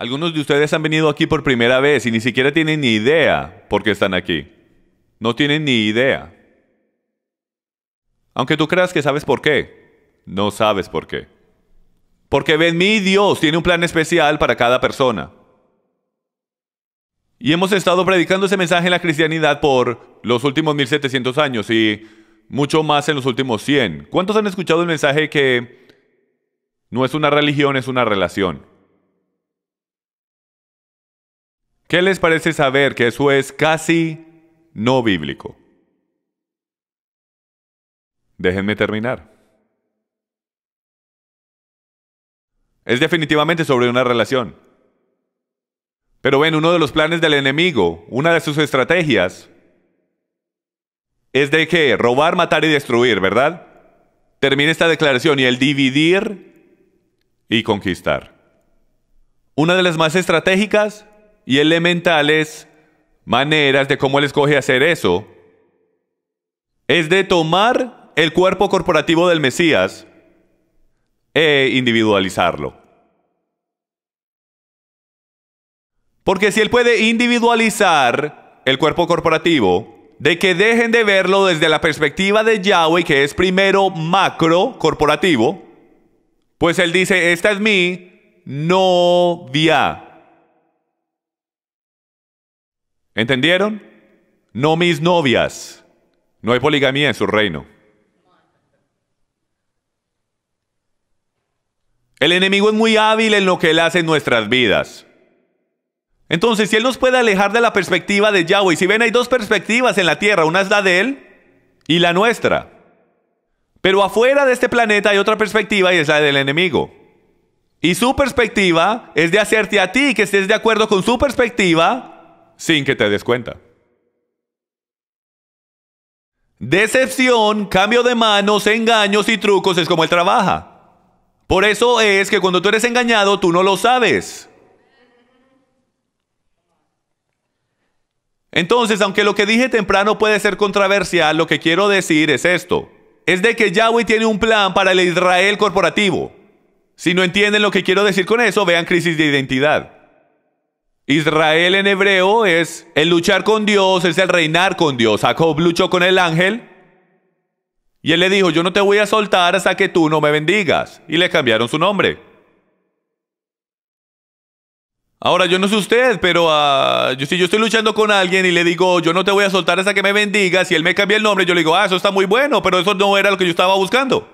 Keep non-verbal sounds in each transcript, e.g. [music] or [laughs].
Algunos de ustedes han venido aquí por primera vez y ni siquiera tienen ni idea por qué están aquí. No tienen ni idea. Aunque tú creas que sabes por qué, no sabes por qué. Porque ven, mi Dios tiene un plan especial para cada persona. Y hemos estado predicando ese mensaje en la cristianidad por los últimos 1700 años y mucho más en los últimos 100. ¿Cuántos han escuchado el mensaje que no es una religión, es una relación? ¿Qué les parece saber que eso es casi no bíblico? Déjenme terminar. Es definitivamente sobre una relación. Pero ven, uno de los planes del enemigo, una de sus estrategias, es de que robar, matar y destruir, ¿verdad? Termina esta declaración y el dividir y conquistar. Una de las más estratégicas y elementales maneras de cómo él escoge hacer eso es de tomar el cuerpo corporativo del Mesías e individualizarlo. Porque si él puede individualizar el cuerpo corporativo, de que dejen de verlo desde la perspectiva de Yahweh, que es primero macro corporativo, pues él dice, esta es mi novia. ¿Entendieron? No mis novias. No hay poligamía en su reino. El enemigo es muy hábil en lo que él hace en nuestras vidas. Entonces, si él nos puede alejar de la perspectiva de Yahweh, si ven hay dos perspectivas en la tierra, una es la de él y la nuestra. Pero afuera de este planeta hay otra perspectiva y es la del enemigo. Y su perspectiva es de hacerte a ti que estés de acuerdo con su perspectiva sin que te des cuenta. Decepción, cambio de manos, engaños y trucos es como él trabaja. Por eso es que cuando tú eres engañado, tú no lo sabes. Entonces, aunque lo que dije temprano puede ser controversial, lo que quiero decir es esto. Es de que Yahweh tiene un plan para el Israel corporativo. Si no entienden lo que quiero decir con eso, vean crisis de identidad. Israel en hebreo es el luchar con Dios, es el reinar con Dios. Jacob luchó con el ángel y él le dijo, yo no te voy a soltar hasta que tú no me bendigas. Y le cambiaron su nombre. Ahora, yo no sé usted, pero ah, si yo estoy luchando con alguien y le digo, yo no te voy a soltar hasta que me bendigas, Y él me cambia el nombre, yo le digo, ah, eso está muy bueno, pero eso no era lo que yo estaba buscando.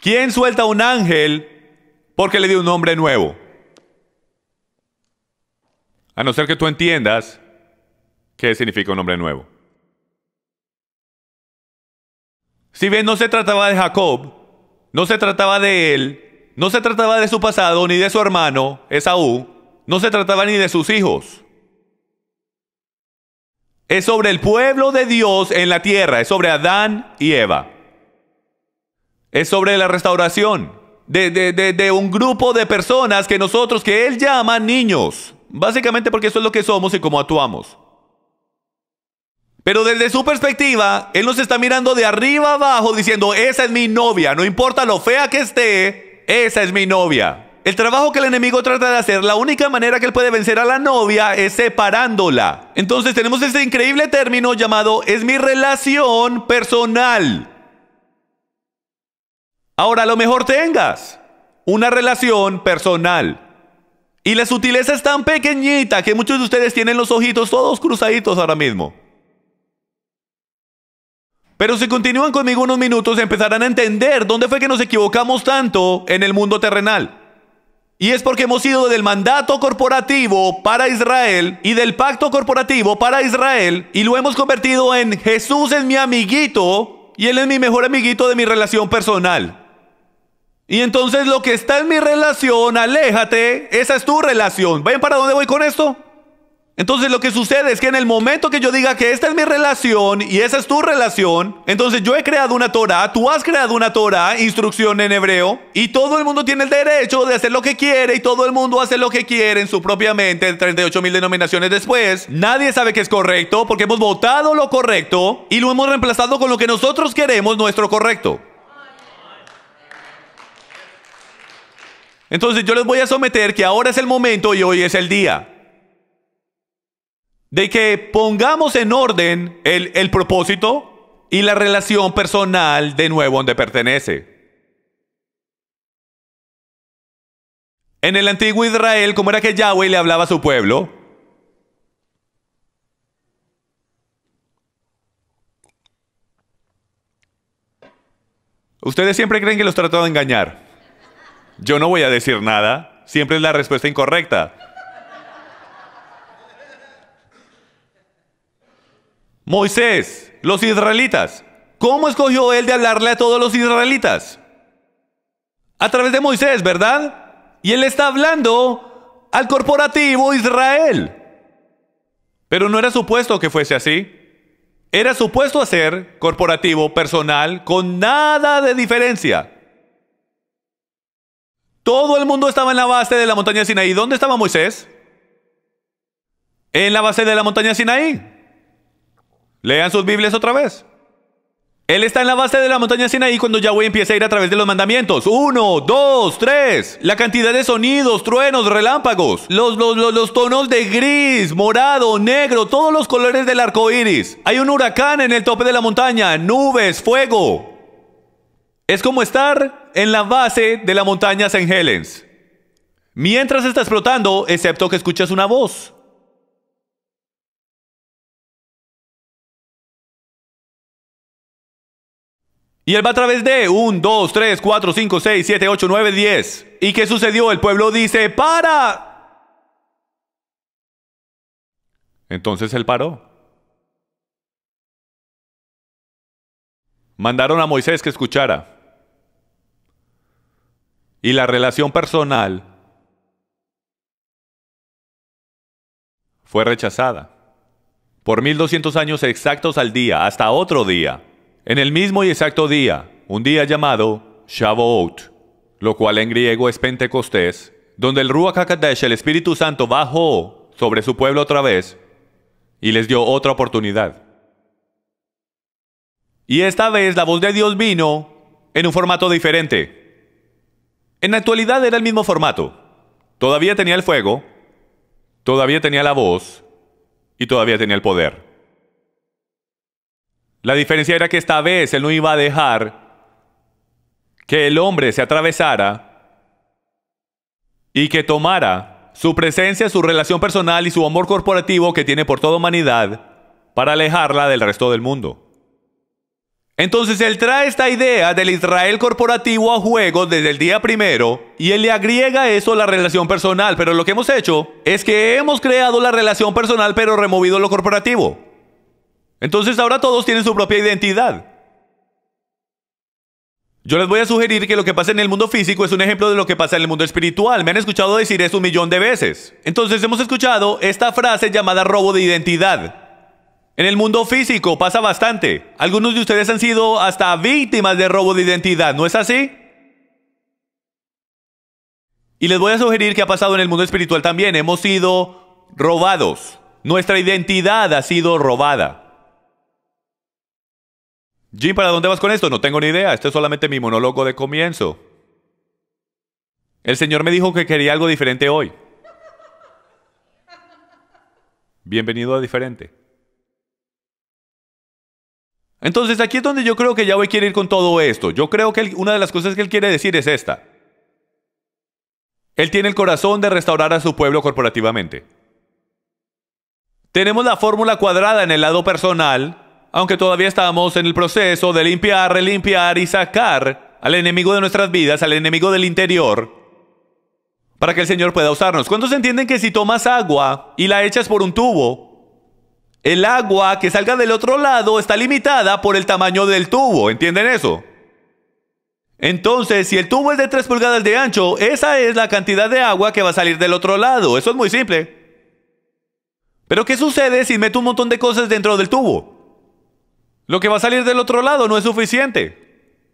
¿Quién suelta a un ángel porque le dio un nombre nuevo? A no ser que tú entiendas qué significa un hombre nuevo. Si bien no se trataba de Jacob, no se trataba de él, no se trataba de su pasado, ni de su hermano, Esaú, no se trataba ni de sus hijos. Es sobre el pueblo de Dios en la tierra, es sobre Adán y Eva. Es sobre la restauración de un grupo de personas que nosotros, que Él llama niños. Básicamente porque eso es lo que somos y cómo actuamos. Pero desde su perspectiva, él nos está mirando de arriba abajo diciendo, esa es mi novia, no importa lo fea que esté, esa es mi novia. El trabajo que el enemigo trata de hacer, la única manera que él puede vencer a la novia es separándola. Entonces tenemos este increíble término llamado es mi relación personal. Ahora lo mejor tengas una relación personal. Y la sutileza es tan pequeñita que muchos de ustedes tienen los ojitos todos cruzaditos ahora mismo. Pero si continúan conmigo unos minutos empezarán a entender dónde fue que nos equivocamos tanto en el mundo terrenal. Y es porque hemos ido del mandato corporativo para Israel y del pacto corporativo para Israel y lo hemos convertido en Jesús es mi amiguito y Él es mi mejor amiguito de mi relación personal. Y entonces lo que está en mi relación, aléjate, esa es tu relación. ¿Ven para dónde voy con esto? Entonces lo que sucede es que en el momento que yo diga que esta es mi relación y esa es tu relación, entonces yo he creado una Torah, tú has creado una Torah, instrucción en hebreo, y todo el mundo tiene el derecho de hacer lo que quiere y todo el mundo hace lo que quiere en su propia mente, 38 mil denominaciones después. Nadie sabe que es correcto porque hemos votado lo correcto y lo hemos reemplazado con lo que nosotros queremos, nuestro correcto. Entonces yo les voy a someter que ahora es el momento y hoy es el día. De que pongamos en orden el, propósito y la relación personal de nuevo donde pertenece. En el antiguo Israel, ¿cómo era que Yahweh le hablaba a su pueblo? Ustedes siempre creen que los trató de engañar. Yo no voy a decir nada. Siempre es la respuesta incorrecta. Moisés, los israelitas. ¿Cómo escogió él de hablarle a todos los israelitas? A través de Moisés, ¿verdad? Y él está hablando al corporativo Israel. Pero no era supuesto que fuese así. Era supuesto hacer corporativo, personal, con nada de diferencia. Todo el mundo estaba en la base de la montaña Sinaí. ¿Dónde estaba Moisés? En la base de la montaña Sinaí. Lean sus Biblias otra vez. Él está en la base de la montaña Sinaí cuando Yahweh empieza a ir a través de los mandamientos. Uno, dos, tres. La cantidad de sonidos, truenos, relámpagos. Los, los, los tonos de gris, morado, negro, todos los colores del arco iris. Hay un huracán en el tope de la montaña, nubes, fuego. Es como estar en la base de la montaña St. Helens. Mientras está explotando, excepto que escuchas una voz. Y él va a través de 1, 2, 3, 4, 5, 6, 7, 8, 9, 10. ¿Y qué sucedió? El pueblo dice, para. Entonces él paró. Mandaron a Moisés que escuchara y la relación personal fue rechazada. Por 1200 años exactos al día, hasta otro día, en el mismo y exacto día, un día llamado Shavuot, lo cual en griego es Pentecostés, donde el Ruach HaKadosh, el Espíritu Santo, bajó sobre su pueblo otra vez y les dio otra oportunidad. Y esta vez la voz de Dios vino en un formato diferente. En la actualidad era el mismo formato. Todavía tenía el fuego, todavía tenía la voz y todavía tenía el poder. La diferencia era que esta vez él no iba a dejar que el hombre se atravesara y que tomara su presencia, su relación personal y su amor corporativo que tiene por toda humanidad para alejarla del resto del mundo. Entonces él trae esta idea del Israel corporativo a juego desde el día primero y él le agrega eso a la relación personal, pero lo que hemos hecho es que hemos creado la relación personal pero removido lo corporativo. Entonces ahora todos tienen su propia identidad. Yo les voy a sugerir que lo que pasa en el mundo físico es un ejemplo de lo que pasa en el mundo espiritual. Me han escuchado decir eso un millón de veces. Entonces hemos escuchado esta frase llamada robo de identidad. En el mundo físico pasa bastante. Algunos de ustedes han sido hasta víctimas de robo de identidad, ¿no es así? Y les voy a sugerir que ha pasado en el mundo espiritual también. Hemos sido robados. Nuestra identidad ha sido robada. Jim, ¿para dónde vas con esto? No tengo ni idea. Este es solamente mi monólogo de comienzo. El Señor me dijo que quería algo diferente hoy. Bienvenido a diferente. Entonces aquí es donde yo creo que ya Yahweh quiere ir con todo esto. Yo creo que una de las cosas que él quiere decir es esta. Él tiene el corazón de restaurar a su pueblo corporativamente. Tenemos la fórmula cuadrada en el lado personal, aunque todavía estamos en el proceso de limpiar, relimpiar y sacar al enemigo de nuestras vidas, al enemigo del interior, para que el Señor pueda usarnos. ¿Cuántos entienden que si tomas agua y la echas por un tubo, el agua que salga del otro lado está limitada por el tamaño del tubo, ¿entienden eso? Entonces, si el tubo es de 3 pulgadas de ancho, esa es la cantidad de agua que va a salir del otro lado. Eso es muy simple. Pero ¿qué sucede si meto un montón de cosas dentro del tubo? Lo que va a salir del otro lado no es suficiente.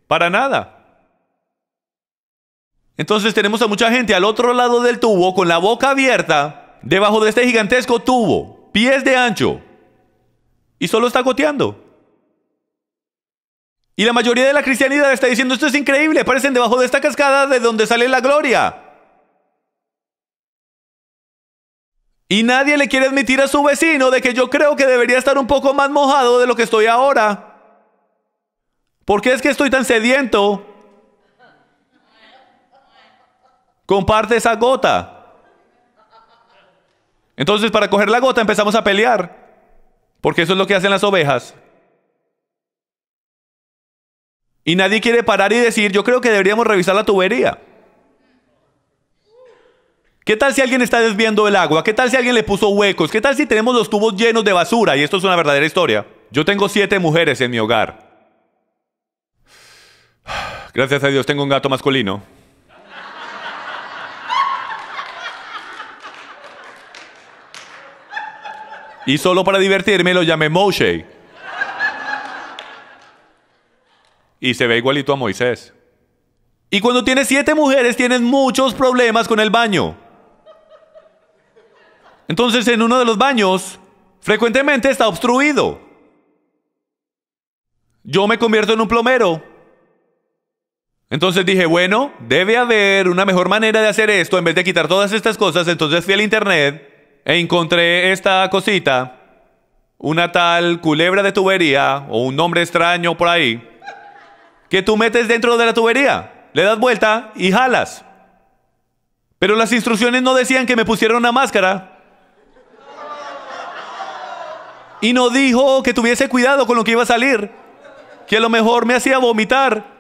Para nada. Entonces tenemos a mucha gente al otro lado del tubo con la boca abierta, debajo de este gigantesco tubo, pies de ancho, y solo está goteando. Y la mayoría de la cristianidad está diciendo, esto es increíble, aparecen debajo de esta cascada de donde sale la gloria. Y nadie le quiere admitir a su vecino de que yo creo que debería estar un poco más mojado de lo que estoy ahora. ¿Por qué es que estoy tan sediento? Comparte esa gota. Entonces, para coger la gota empezamos a pelear. Porque eso es lo que hacen las ovejas. Y nadie quiere parar y decir, yo creo que deberíamos revisar la tubería. ¿Qué tal si alguien está desviando el agua? ¿Qué tal si alguien le puso huecos? ¿Qué tal si tenemos los tubos llenos de basura? Y esto es una verdadera historia. Yo tengo siete mujeres en mi hogar. [sighs] Gracias a Dios tengo un gato masculino. Y solo para divertirme lo llamé Moshe. Y se ve igualito a Moisés. Y cuando tienes siete mujeres tienes muchos problemas con el baño. Entonces en uno de los baños frecuentemente está obstruido. Yo me convierto en un plomero. Entonces dije, bueno, debe haber una mejor manera de hacer esto en vez de quitar todas estas cosas. Entonces fui al internet encontré esta cosita, una tal culebra de tubería o un nombre extraño por ahí, que tú metes dentro de la tubería, le das vuelta y jalas. Pero las instrucciones no decían que me pusiera una máscara. Y no dijo que tuviese cuidado con lo que iba a salir, que a lo mejor me hacía vomitar.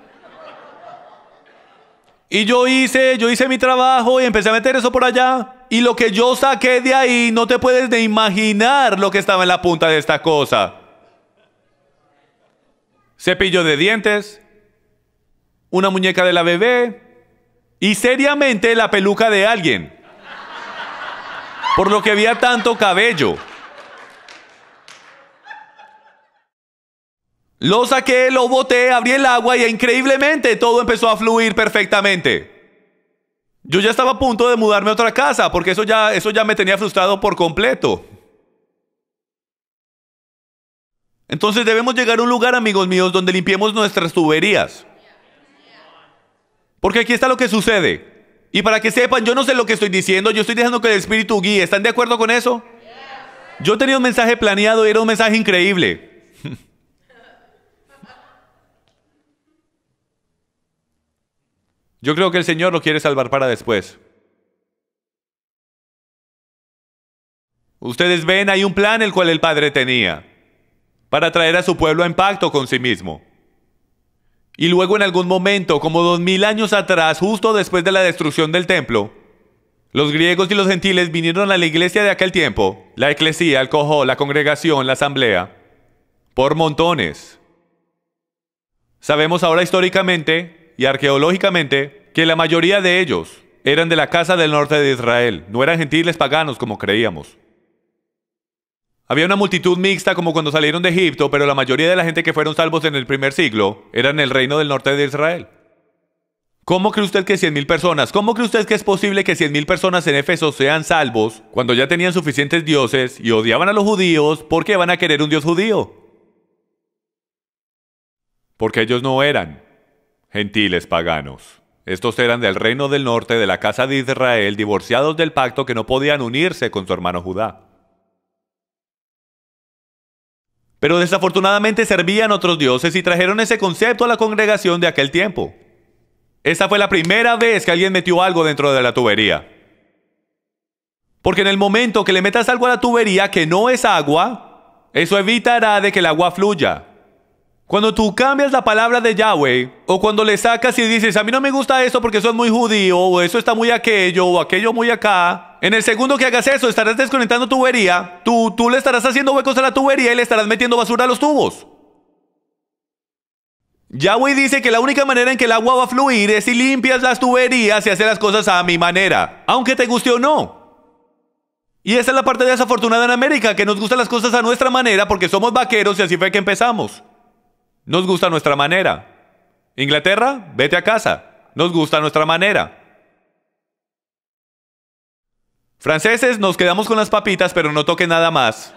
Y yo hice, yo hice mi trabajo y empecé a meter eso por allá. Y lo que yo saqué de ahí, no te puedes de imaginar lo que estaba en la punta de esta cosa. Cepillo de dientes, una muñeca de la bebé y seriamente la peluca de alguien. Por lo que había tanto cabello. Lo saqué, lo boté, abrí el agua y increíblemente todo empezó a fluir perfectamente. Yo ya estaba a punto de mudarme a otra casa, porque eso ya, eso ya me tenía frustrado por completo. Entonces debemos llegar a un lugar, amigos míos, donde limpiemos nuestras tuberías. Porque aquí está lo que sucede. Y para que sepan, yo no sé lo que estoy diciendo, yo estoy dejando que el Espíritu guíe. ¿Están de acuerdo con eso? Yo tenía un mensaje planeado y era un mensaje increíble. Yo creo que el Señor lo quiere salvar para después. Ustedes ven, hay un plan el cual el Padre tenía para traer a su pueblo en pacto con sí mismo. Y luego en algún momento, como dos mil años atrás, justo después de la destrucción del templo, los griegos y los gentiles vinieron a la iglesia de aquel tiempo, la eclesía, el cojo, la congregación, la asamblea, por montones. Sabemos ahora históricamente y arqueológicamente que la mayoría de ellos eran de la casa del norte de Israel, no eran gentiles paganos como creíamos. Había una multitud mixta como cuando salieron de Egipto, pero la mayoría de la gente que fueron salvos en el primer siglo eran el reino del norte de Israel. ¿Cómo cree usted que 100.000 personas, cómo cree usted que es posible que 100.000 personas en Éfeso sean salvos cuando ya tenían suficientes dioses y odiaban a los judíos ¿Por qué van a querer un dios judío? Porque ellos no eran. Gentiles paganos. Estos eran del reino del norte de la casa de Israel, divorciados del pacto que no podían unirse con su hermano Judá. Pero desafortunadamente servían otros dioses y trajeron ese concepto a la congregación de aquel tiempo. Esa fue la primera vez que alguien metió algo dentro de la tubería. Porque en el momento que le metas algo a la tubería que no es agua, eso evitará de que el agua fluya. Cuando tú cambias la palabra de Yahweh, o cuando le sacas y dices, a mí no me gusta eso porque eso es muy judío, o eso está muy aquello, o aquello muy acá, en el segundo que hagas eso estarás desconectando tubería, tú, tú le estarás haciendo huecos a la tubería y le estarás metiendo basura a los tubos. Yahweh dice que la única manera en que el agua va a fluir es si limpias las tuberías y haces las cosas a mi manera, aunque te guste o no. Y esa es la parte desafortunada en América, que nos gustan las cosas a nuestra manera porque somos vaqueros y así fue que empezamos. Nos gusta nuestra manera. Inglaterra, vete a casa. Nos gusta nuestra manera. Franceses, nos quedamos con las papitas, pero no toquen nada más.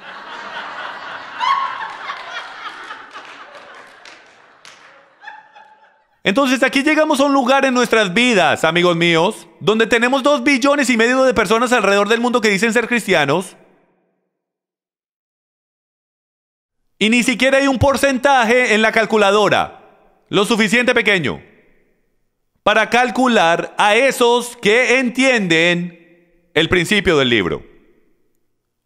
Entonces aquí llegamos a un lugar en nuestras vidas, amigos míos, donde tenemos dos billones y medio de personas alrededor del mundo que dicen ser cristianos, Y ni siquiera hay un porcentaje en la calculadora, lo suficiente pequeño, para calcular a esos que entienden el principio del libro.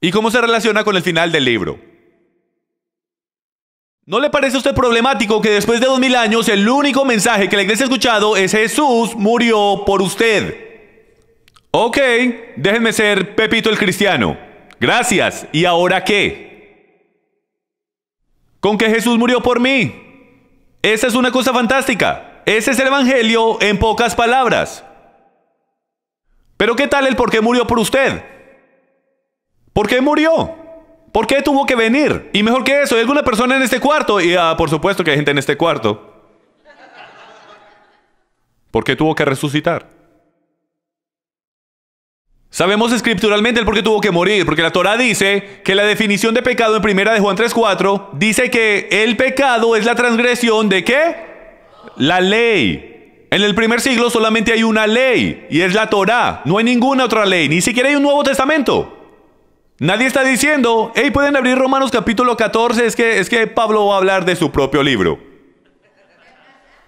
¿Y cómo se relaciona con el final del libro? ¿No le parece a usted problemático que después de dos mil años el único mensaje que la iglesia ha escuchado es Jesús murió por usted? Ok, déjenme ser Pepito el Cristiano. Gracias. ¿Y ahora qué? con que Jesús murió por mí. Esa es una cosa fantástica. Ese es el Evangelio en pocas palabras. Pero ¿qué tal el por qué murió por usted? ¿Por qué murió? ¿Por qué tuvo que venir? Y mejor que eso, hay alguna persona en este cuarto. Y ah, por supuesto que hay gente en este cuarto. ¿Por qué tuvo que resucitar? Sabemos escrituralmente el por qué tuvo que morir, porque la Torah dice que la definición de pecado en primera de Juan 3.4 dice que el pecado es la transgresión de qué? La ley. En el primer siglo solamente hay una ley y es la Torah. No hay ninguna otra ley, ni siquiera hay un Nuevo Testamento. Nadie está diciendo, hey, pueden abrir Romanos capítulo 14, es que, es que Pablo va a hablar de su propio libro.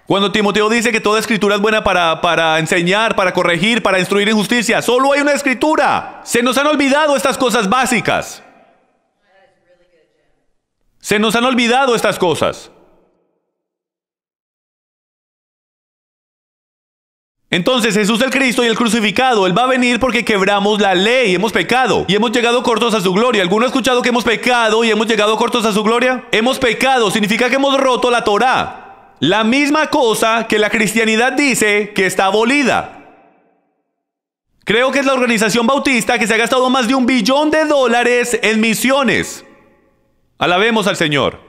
Cuando Timoteo dice que toda escritura es buena para, enseñar, para corregir, para instruir en justicia, solo hay una escritura. Se nos han olvidado estas cosas básicas. Se nos han olvidado estas cosas. Entonces Jesús el Cristo y el crucificado, Él va a venir porque quebramos la ley, hemos pecado y hemos llegado cortos a su gloria. ¿Alguno ha escuchado que hemos pecado y hemos llegado cortos a su gloria? Hemos pecado, significa que hemos roto la Torá. La misma cosa que la cristianidad dice que está abolida. Creo que es la organización bautista que se ha gastado más de un billón de dólares en misiones. Alabemos al Señor.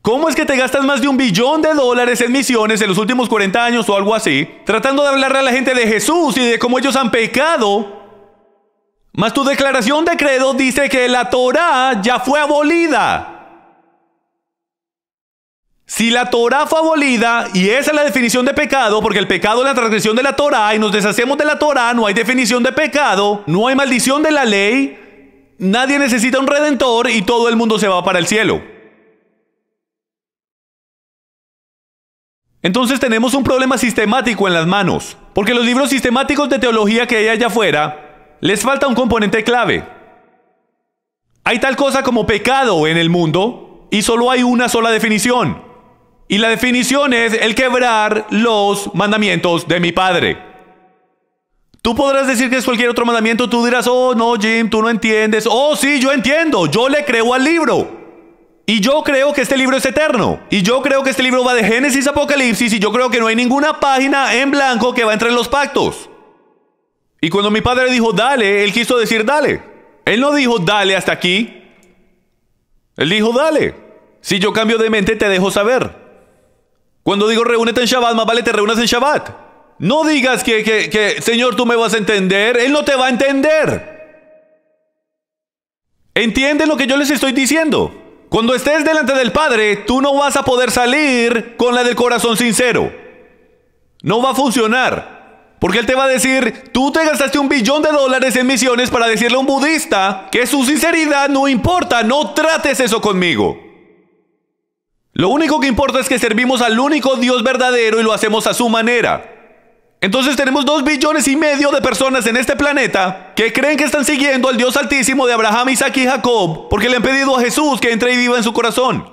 ¿Cómo es que te gastas más de un billón de dólares en misiones en los últimos 40 años o algo así, tratando de hablarle a la gente de Jesús y de cómo ellos han pecado? Mas tu declaración de credo dice que la Torah ya fue abolida. Si la Torah fue abolida, y esa es la definición de pecado, porque el pecado es la transgresión de la Torah, y nos deshacemos de la Torah, no hay definición de pecado, no hay maldición de la ley, nadie necesita un redentor y todo el mundo se va para el cielo. Entonces tenemos un problema sistemático en las manos, porque los libros sistemáticos de teología que hay allá afuera, les falta un componente clave. Hay tal cosa como pecado en el mundo, y solo hay una sola definición, y la definición es el quebrar los mandamientos de mi padre. Tú podrás decir que es cualquier otro mandamiento, tú dirás, oh no, Jim, tú no entiendes. Oh sí, yo entiendo, yo le creo al libro. Y yo creo que este libro es eterno. Y yo creo que este libro va de Génesis a Apocalipsis y yo creo que no hay ninguna página en blanco que va entre los pactos. Y cuando mi padre dijo, dale, él quiso decir, dale. Él no dijo, dale hasta aquí. Él dijo, dale. Si yo cambio de mente, te dejo saber. Cuando digo reúnete en Shabbat, más vale te reúnas en Shabbat. No digas que, que, Señor, tú me vas a entender. Él no te va a entender. Entiende lo que yo les estoy diciendo. Cuando estés delante del Padre, tú no vas a poder salir con la del corazón sincero. No va a funcionar. Porque Él te va a decir, tú te gastaste un billón de dólares en misiones para decirle a un budista que su sinceridad no importa, no trates eso conmigo. Lo único que importa es que servimos al único Dios verdadero y lo hacemos a su manera. Entonces tenemos dos billones y medio de personas en este planeta que creen que están siguiendo al Dios Altísimo de Abraham, Isaac y Jacob porque le han pedido a Jesús que entre y viva en su corazón.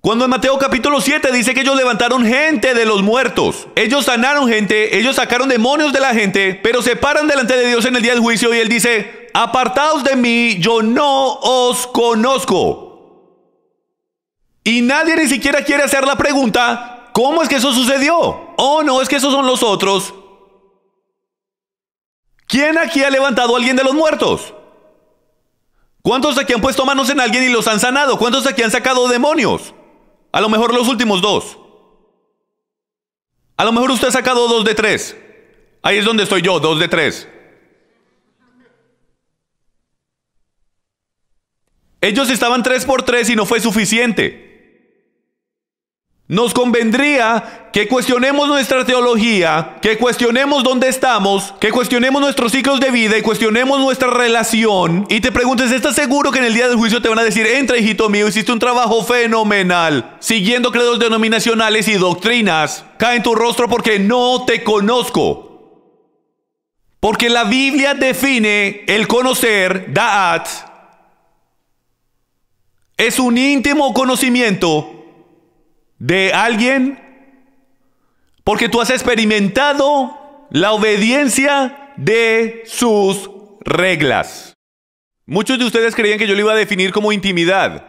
Cuando en Mateo capítulo 7 dice que ellos levantaron gente de los muertos, ellos sanaron gente, ellos sacaron demonios de la gente, pero se paran delante de Dios en el día del juicio y él dice, apartaos de mí, yo no os conozco. Y nadie ni siquiera quiere hacer la pregunta, ¿cómo es que eso sucedió? Oh, no, es que esos son los otros. ¿Quién aquí ha levantado a alguien de los muertos? ¿Cuántos aquí han puesto manos en alguien y los han sanado? ¿Cuántos aquí han sacado demonios? A lo mejor los últimos dos. A lo mejor usted ha sacado dos de tres. Ahí es donde estoy yo, dos de tres. Ellos estaban tres por tres y no fue suficiente. Nos convendría que cuestionemos nuestra teología, que cuestionemos dónde estamos, que cuestionemos nuestros ciclos de vida y cuestionemos nuestra relación. Y te preguntes, ¿estás seguro que en el día del juicio te van a decir, entra hijito mío, hiciste un trabajo fenomenal, siguiendo credos denominacionales y doctrinas? Cae en tu rostro porque no te conozco. Porque la Biblia define el conocer, da'at, es un íntimo conocimiento de alguien? Porque tú has experimentado la obediencia de sus reglas. Muchos de ustedes creían que yo lo iba a definir como intimidad.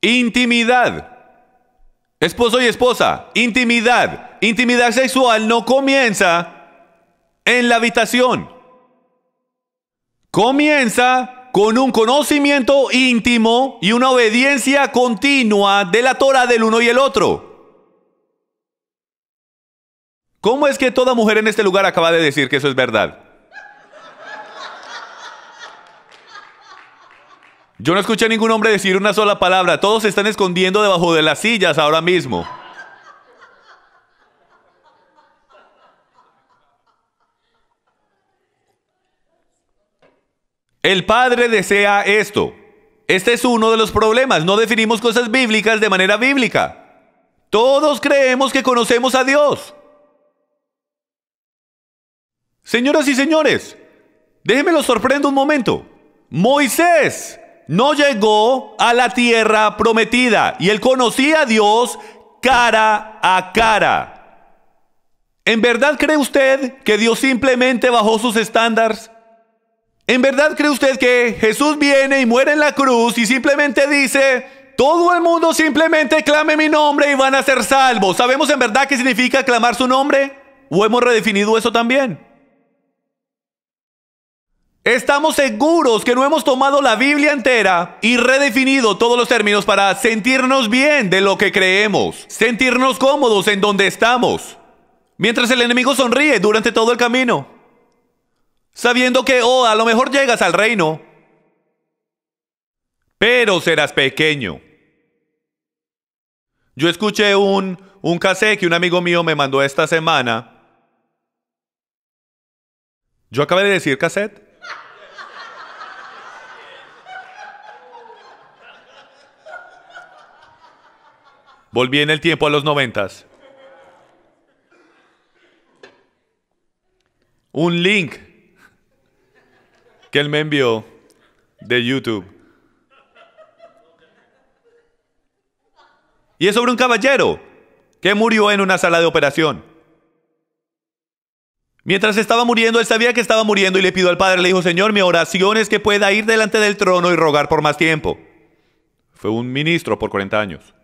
Intimidad. Esposo y esposa, intimidad. Intimidad sexual no comienza en la habitación. Comienza con un conocimiento íntimo y una obediencia continua de la Torah del uno y el otro. ¿Cómo es que toda mujer en este lugar acaba de decir que eso es verdad? Yo no escuché a ningún hombre decir una sola palabra. Todos se están escondiendo debajo de las sillas ahora mismo. El Padre desea esto. Este es uno de los problemas. No definimos cosas bíblicas de manera bíblica. Todos creemos que conocemos a Dios. Señoras y señores, déjenme los sorprendo un momento. Moisés no llegó a la tierra prometida y él conocía a Dios cara a cara. ¿En verdad cree usted que Dios simplemente bajó sus estándares ¿En verdad cree usted que Jesús viene y muere en la cruz y simplemente dice, todo el mundo simplemente clame mi nombre y van a ser salvos? ¿Sabemos en verdad qué significa clamar su nombre? ¿O hemos redefinido eso también? Estamos seguros que no hemos tomado la Biblia entera y redefinido todos los términos para sentirnos bien de lo que creemos, sentirnos cómodos en donde estamos, mientras el enemigo sonríe durante todo el camino sabiendo que, oh, a lo mejor llegas al reino, pero serás pequeño. Yo escuché un, un cassette que un amigo mío me mandó esta semana. ¿Yo acabé de decir cassette? Volví en el tiempo a los noventas. Un link él me envió de YouTube. Y es sobre un caballero que murió en una sala de operación. Mientras estaba muriendo, él sabía que estaba muriendo y le pidió al Padre, le dijo, Señor, mi oración es que pueda ir delante del trono y rogar por más tiempo. Fue un ministro por 40 años.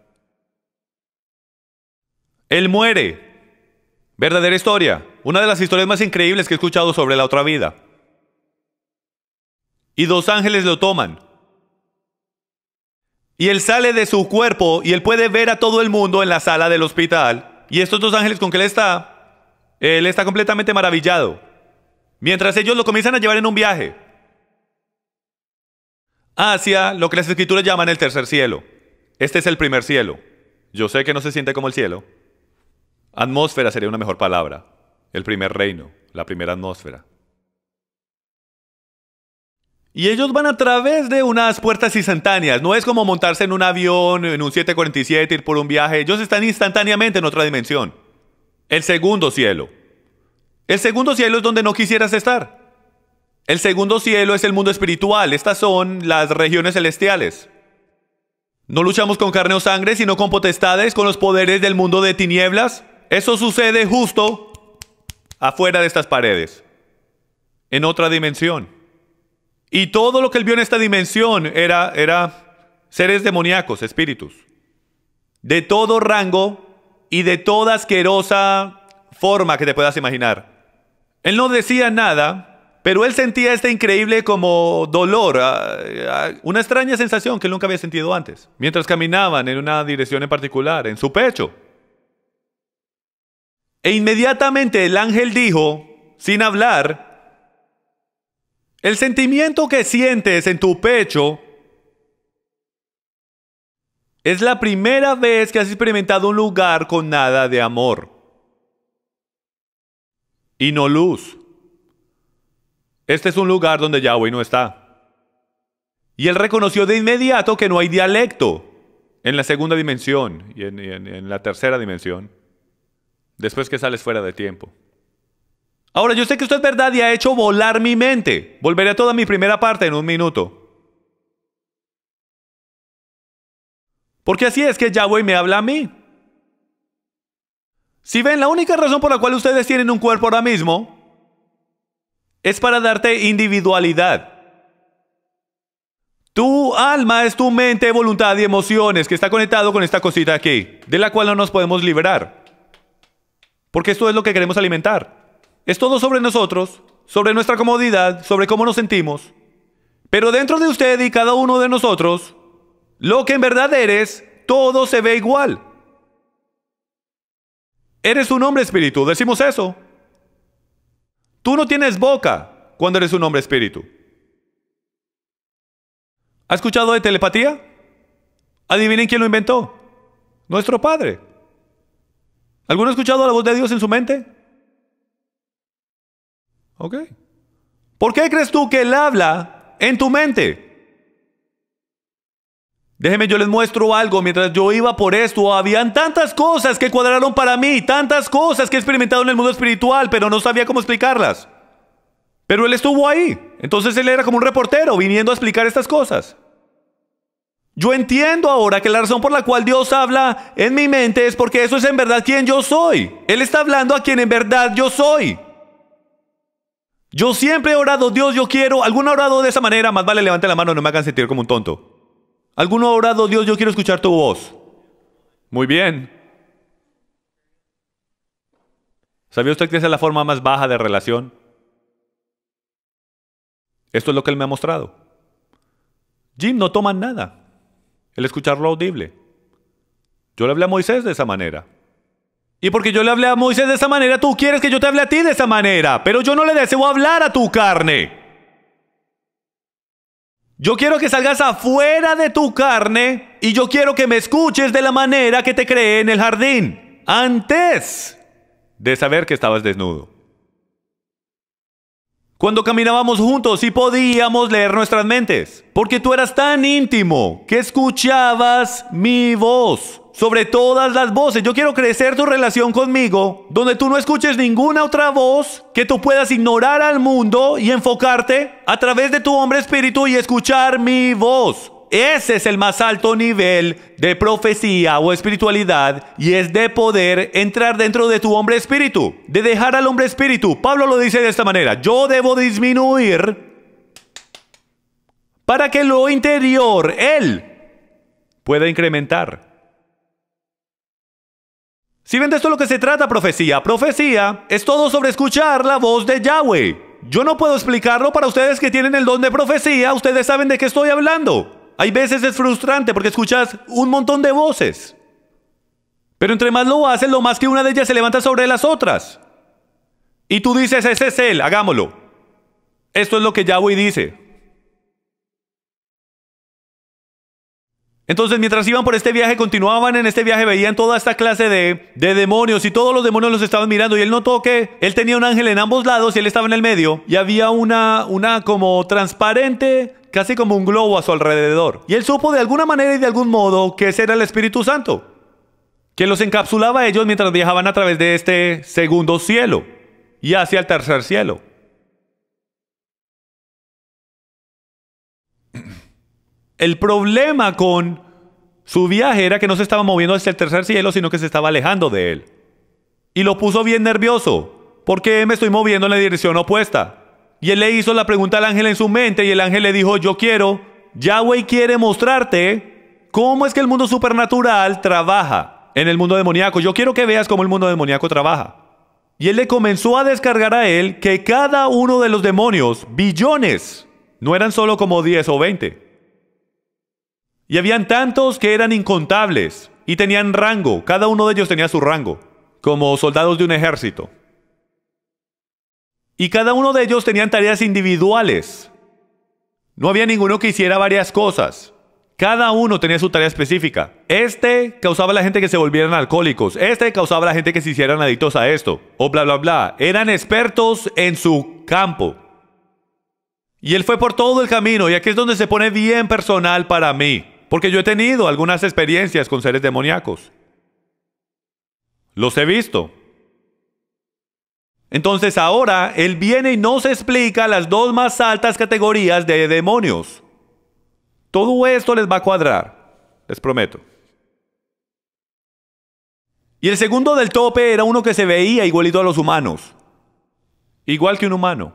Él muere. Verdadera historia. Una de las historias más increíbles que he escuchado sobre la otra vida y dos ángeles lo toman. Y él sale de su cuerpo y él puede ver a todo el mundo en la sala del hospital. Y estos dos ángeles con que él está, él está completamente maravillado. Mientras ellos lo comienzan a llevar en un viaje hacia lo que las escrituras llaman el tercer cielo. Este es el primer cielo. Yo sé que no se siente como el cielo. Atmósfera sería una mejor palabra. El primer reino, la primera atmósfera. Y ellos van a través de unas puertas instantáneas. No es como montarse en un avión, en un 747, ir por un viaje. Ellos están instantáneamente en otra dimensión. El segundo cielo. El segundo cielo es donde no quisieras estar. El segundo cielo es el mundo espiritual. Estas son las regiones celestiales. No luchamos con carne o sangre, sino con potestades, con los poderes del mundo de tinieblas. Eso sucede justo afuera de estas paredes, en otra dimensión. Y todo lo que él vio en esta dimensión era, era seres demoníacos, espíritus, de todo rango y de toda asquerosa forma que te puedas imaginar. Él no decía nada, pero él sentía este increíble como dolor, ah, ah, una extraña sensación que él nunca había sentido antes, mientras caminaban en una dirección en particular, en su pecho. E inmediatamente el ángel dijo, sin hablar, el sentimiento que sientes en tu pecho es la primera vez que has experimentado un lugar con nada de amor y no luz. Este es un lugar donde Yahweh no está. Y él reconoció de inmediato que no hay dialecto en la segunda dimensión y en, en la tercera dimensión, después que sales fuera de tiempo. Ahora, yo sé que esto es verdad y ha hecho volar mi mente. Volveré a toda mi primera parte en un minuto. Porque así es que Yahweh me habla a mí. Si ven, la única razón por la cual ustedes tienen un cuerpo ahora mismo es para darte individualidad. Tu alma es tu mente, voluntad y emociones que está conectado con esta cosita aquí, de la cual no nos podemos liberar. Porque esto es lo que queremos alimentar es todo sobre nosotros, sobre nuestra comodidad, sobre cómo nos sentimos. Pero dentro de usted y cada uno de nosotros, lo que en verdad eres, todo se ve igual. Eres un hombre espíritu, decimos eso. Tú no tienes boca cuando eres un hombre espíritu. ¿Ha escuchado de telepatía? Adivinen quién lo inventó. Nuestro Padre. ¿Alguno ha escuchado la voz de Dios en su mente? ¿Por qué crees tú que Él habla en tu mente? Déjeme yo les muestro algo. Mientras yo iba por esto, habían tantas cosas que cuadraron para mí, tantas cosas que he experimentado en el mundo espiritual, pero no sabía cómo explicarlas. Pero él estuvo ahí. Entonces él era como un reportero viniendo a explicar estas cosas. Yo entiendo ahora que la razón por la cual Dios habla en mi mente es porque eso es en verdad quien yo soy. Él está hablando a quien en verdad yo soy. Yo siempre he orado, Dios, yo quiero. ¿Alguno ha orado de esa manera? Más vale levante la mano, no me hagan sentir como un tonto. ¿Alguno ha orado, Dios, yo quiero escuchar tu voz? Muy bien. ¿Sabía usted que esa es la forma más baja de relación? Esto es lo que él me ha mostrado. Jim no toma nada. El escucharlo audible. Yo le hablé a Moisés de esa manera. Y porque yo le hablé a Moisés de esa manera, tú quieres que yo te hable a ti de esa manera. Pero yo no le deseo hablar a tu carne. Yo quiero que salgas afuera de tu carne y yo quiero que me escuches de la manera que te creé en el jardín, antes de saber que estabas desnudo. Cuando caminábamos juntos y podíamos leer nuestras mentes, porque tú eras tan íntimo que escuchabas mi voz sobre todas las voces. Yo quiero crecer tu relación conmigo, donde tú no escuches ninguna otra voz, que tú puedas ignorar al mundo y enfocarte a través de tu hombre espíritu y escuchar mi voz. Ese es el más alto nivel de profecía o espiritualidad y es de poder entrar dentro de tu hombre espíritu, de dejar al hombre espíritu. Pablo lo dice de esta manera, yo debo disminuir para que lo interior, él, pueda incrementar. Si ven de esto lo que se trata, profecía, profecía es todo sobre escuchar la voz de Yahweh. Yo no puedo explicarlo para ustedes que tienen el don de profecía, ustedes saben de qué estoy hablando. Hay veces es frustrante porque escuchas un montón de voces. Pero entre más lo haces, lo más que una de ellas se levanta sobre las otras. Y tú dices, ese es él, hagámoslo. Esto es lo que Yahweh dice. Entonces, mientras iban por este viaje, continuaban en este viaje, veían toda esta clase de, demonios y todos los demonios los estaban mirando. Y él notó que él tenía un ángel en ambos lados y él estaba en el medio. Y había una, una como transparente, casi como un globo a su alrededor. Y él supo de alguna manera y de algún modo que ese era el Espíritu Santo, que los encapsulaba a ellos mientras viajaban a través de este segundo cielo y hacia el tercer cielo. El problema con su viaje era que no se estaba moviendo hacia el tercer cielo, sino que se estaba alejando de él. Y lo puso bien nervioso. porque me estoy moviendo en la dirección opuesta? Y él le hizo la pregunta al ángel en su mente y el ángel le dijo, yo quiero, Yahweh quiere mostrarte cómo es que el mundo supernatural trabaja en el mundo demoníaco. Yo quiero que veas cómo el mundo demoníaco trabaja. Y él le comenzó a descargar a él que cada uno de los demonios, billones, no eran solo como 10 o 20, y habían tantos que eran incontables y tenían rango, cada uno de ellos tenía su rango, como soldados de un ejército. Y cada uno de ellos tenían tareas individuales. No había ninguno que hiciera varias cosas. Cada uno tenía su tarea específica. Este causaba a la gente que se volvieran alcohólicos. Este causaba a la gente que se hicieran adictos a esto. O bla, bla, bla. Eran expertos en su campo. Y él fue por todo el camino. Y aquí es donde se pone bien personal para mí. Porque yo he tenido algunas experiencias con seres demoníacos. Los he visto. Entonces ahora Él viene y nos explica las dos más altas categorías de demonios. Todo esto les va a cuadrar, les prometo. Y el segundo del tope era uno que se veía igualito a los humanos. Igual que un humano.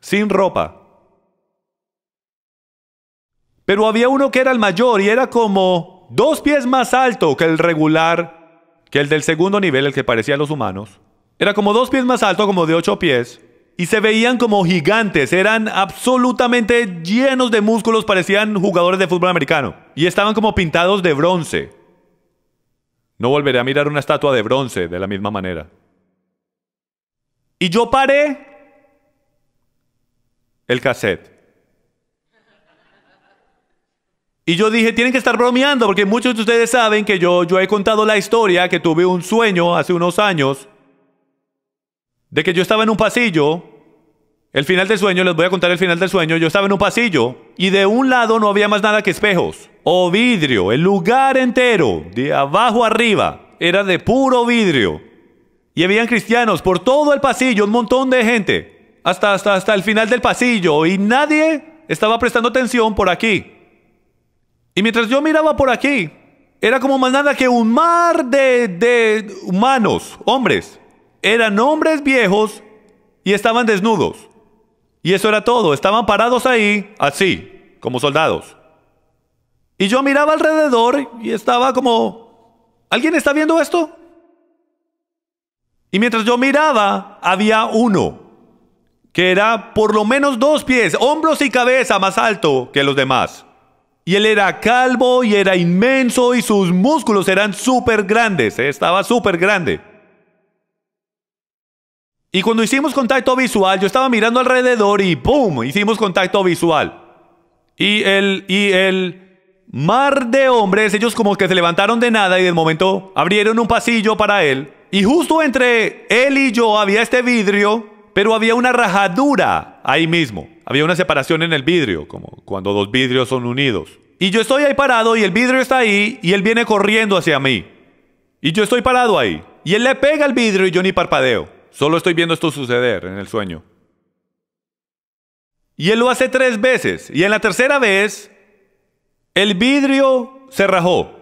Sin ropa. Pero había uno que era el mayor y era como dos pies más alto que el regular, que el del segundo nivel, el que parecía a los humanos. Era como dos pies más alto, como de ocho pies. Y se veían como gigantes, eran absolutamente llenos de músculos, parecían jugadores de fútbol americano. Y estaban como pintados de bronce. No volveré a mirar una estatua de bronce de la misma manera. Y yo paré el cassette. Y yo dije, tienen que estar bromeando, porque muchos de ustedes saben que yo, yo he contado la historia que tuve un sueño hace unos años, de que yo estaba en un pasillo, el final del sueño, les voy a contar el final del sueño, yo estaba en un pasillo y de un lado no había más nada que espejos o vidrio, el lugar entero, de abajo arriba, era de puro vidrio. Y habían cristianos por todo el pasillo, un montón de gente, hasta, hasta, hasta el final del pasillo y nadie estaba prestando atención por aquí. Y mientras yo miraba por aquí, era como más nada que un mar de, humanos, hombres. Eran hombres viejos y estaban desnudos. Y eso era todo, estaban parados ahí, así, como soldados. Y yo miraba alrededor y estaba como, ¿alguien está viendo esto? Y mientras yo miraba, había uno, que era por lo menos dos pies, hombros y cabeza más alto que los demás. Y él era calvo y era inmenso y sus músculos eran súper grandes, estaba súper grande. Y cuando hicimos contacto visual, yo estaba mirando alrededor y ¡pum! Hicimos contacto visual. Y el, y el mar de hombres, ellos como que se levantaron de nada y de momento abrieron un pasillo para él. Y justo entre él y yo había este vidrio, pero había una rajadura ahí mismo. Había una separación en el vidrio, como cuando dos vidrios son unidos. Y yo estoy ahí parado y el vidrio está ahí y él viene corriendo hacia mí. Y yo estoy parado ahí. Y él le pega al vidrio y yo ni parpadeo. Solo estoy viendo esto suceder en el sueño. Y él lo hace tres veces. Y en la tercera vez, el vidrio se rajó.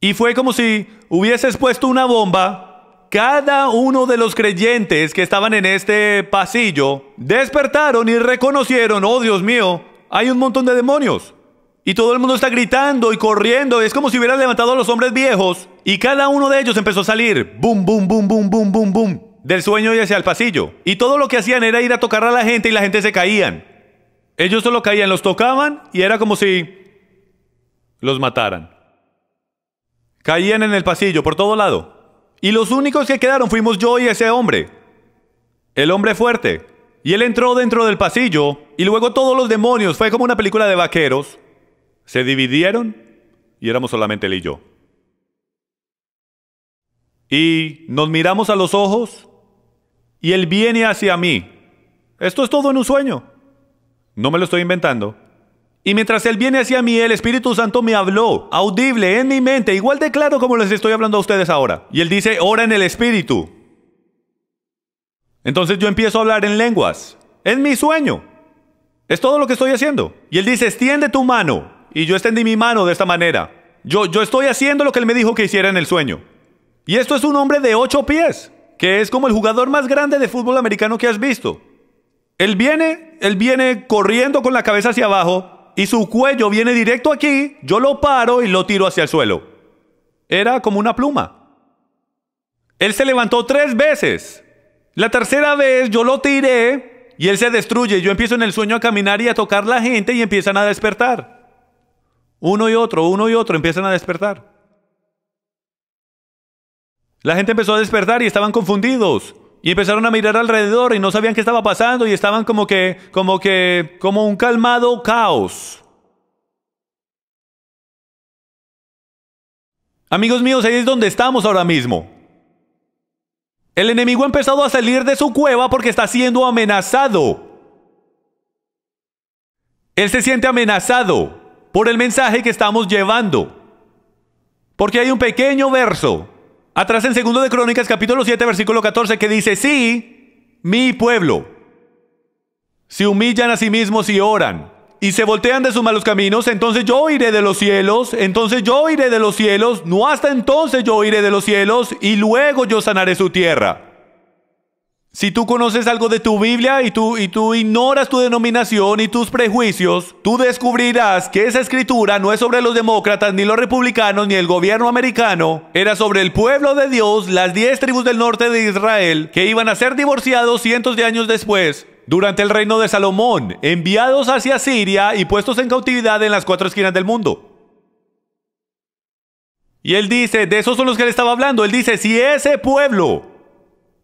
Y fue como si hubieses puesto una bomba cada uno de los creyentes que estaban en este pasillo despertaron y reconocieron, oh Dios mío, hay un montón de demonios. Y todo el mundo está gritando y corriendo. Es como si hubieran levantado a los hombres viejos. Y cada uno de ellos empezó a salir. Boom, boom, boom, boom, boom, boom, boom. Del sueño y hacia el pasillo. Y todo lo que hacían era ir a tocar a la gente y la gente se caían. Ellos solo caían, los tocaban y era como si los mataran. Caían en el pasillo, por todo lado. Y los únicos que quedaron fuimos yo y ese hombre. El hombre fuerte. Y él entró dentro del pasillo y luego todos los demonios, fue como una película de vaqueros, se dividieron y éramos solamente él y yo. Y nos miramos a los ojos y él viene hacia mí. Esto es todo en un sueño. No me lo estoy inventando. Y mientras él viene hacia mí, el Espíritu Santo me habló, audible, en mi mente, igual de claro como les estoy hablando a ustedes ahora. Y él dice, ora en el Espíritu. Entonces yo empiezo a hablar en lenguas. En mi sueño. Es todo lo que estoy haciendo. Y él dice, extiende tu mano. Y yo extendí mi mano de esta manera. Yo, yo estoy haciendo lo que él me dijo que hiciera en el sueño. Y esto es un hombre de ocho pies, que es como el jugador más grande de fútbol americano que has visto. Él viene, él viene corriendo con la cabeza hacia abajo, y su cuello viene directo aquí, yo lo paro y lo tiro hacia el suelo. Era como una pluma. Él se levantó tres veces. La tercera vez yo lo tiré y él se destruye. Yo empiezo en el sueño a caminar y a tocar la gente y empiezan a despertar. Uno y otro, uno y otro empiezan a despertar. La gente empezó a despertar y estaban confundidos. Y empezaron a mirar alrededor y no sabían qué estaba pasando y estaban como que, como que, como un calmado caos. Amigos míos, ahí es donde estamos ahora mismo. El enemigo ha empezado a salir de su cueva porque está siendo amenazado. Él se siente amenazado por el mensaje que estamos llevando. Porque hay un pequeño verso Atrás en 2 de Crónicas, capítulo 7, versículo 14, que dice, Si mi pueblo, se humillan a sí mismos y oran, y se voltean de sus malos caminos, entonces yo iré de los cielos, entonces yo iré de los cielos, no hasta entonces yo iré de los cielos, y luego yo sanaré su tierra. Si tú conoces algo de tu Biblia y tú, y tú ignoras tu denominación y tus prejuicios, tú descubrirás que esa escritura no es sobre los demócratas, ni los republicanos, ni el gobierno americano. Era sobre el pueblo de Dios, las diez tribus del norte de Israel, que iban a ser divorciados cientos de años después durante el reino de Salomón, enviados hacia Siria y puestos en cautividad en las cuatro esquinas del mundo. Y él dice, de esos son los que le estaba hablando, él dice, si ese pueblo,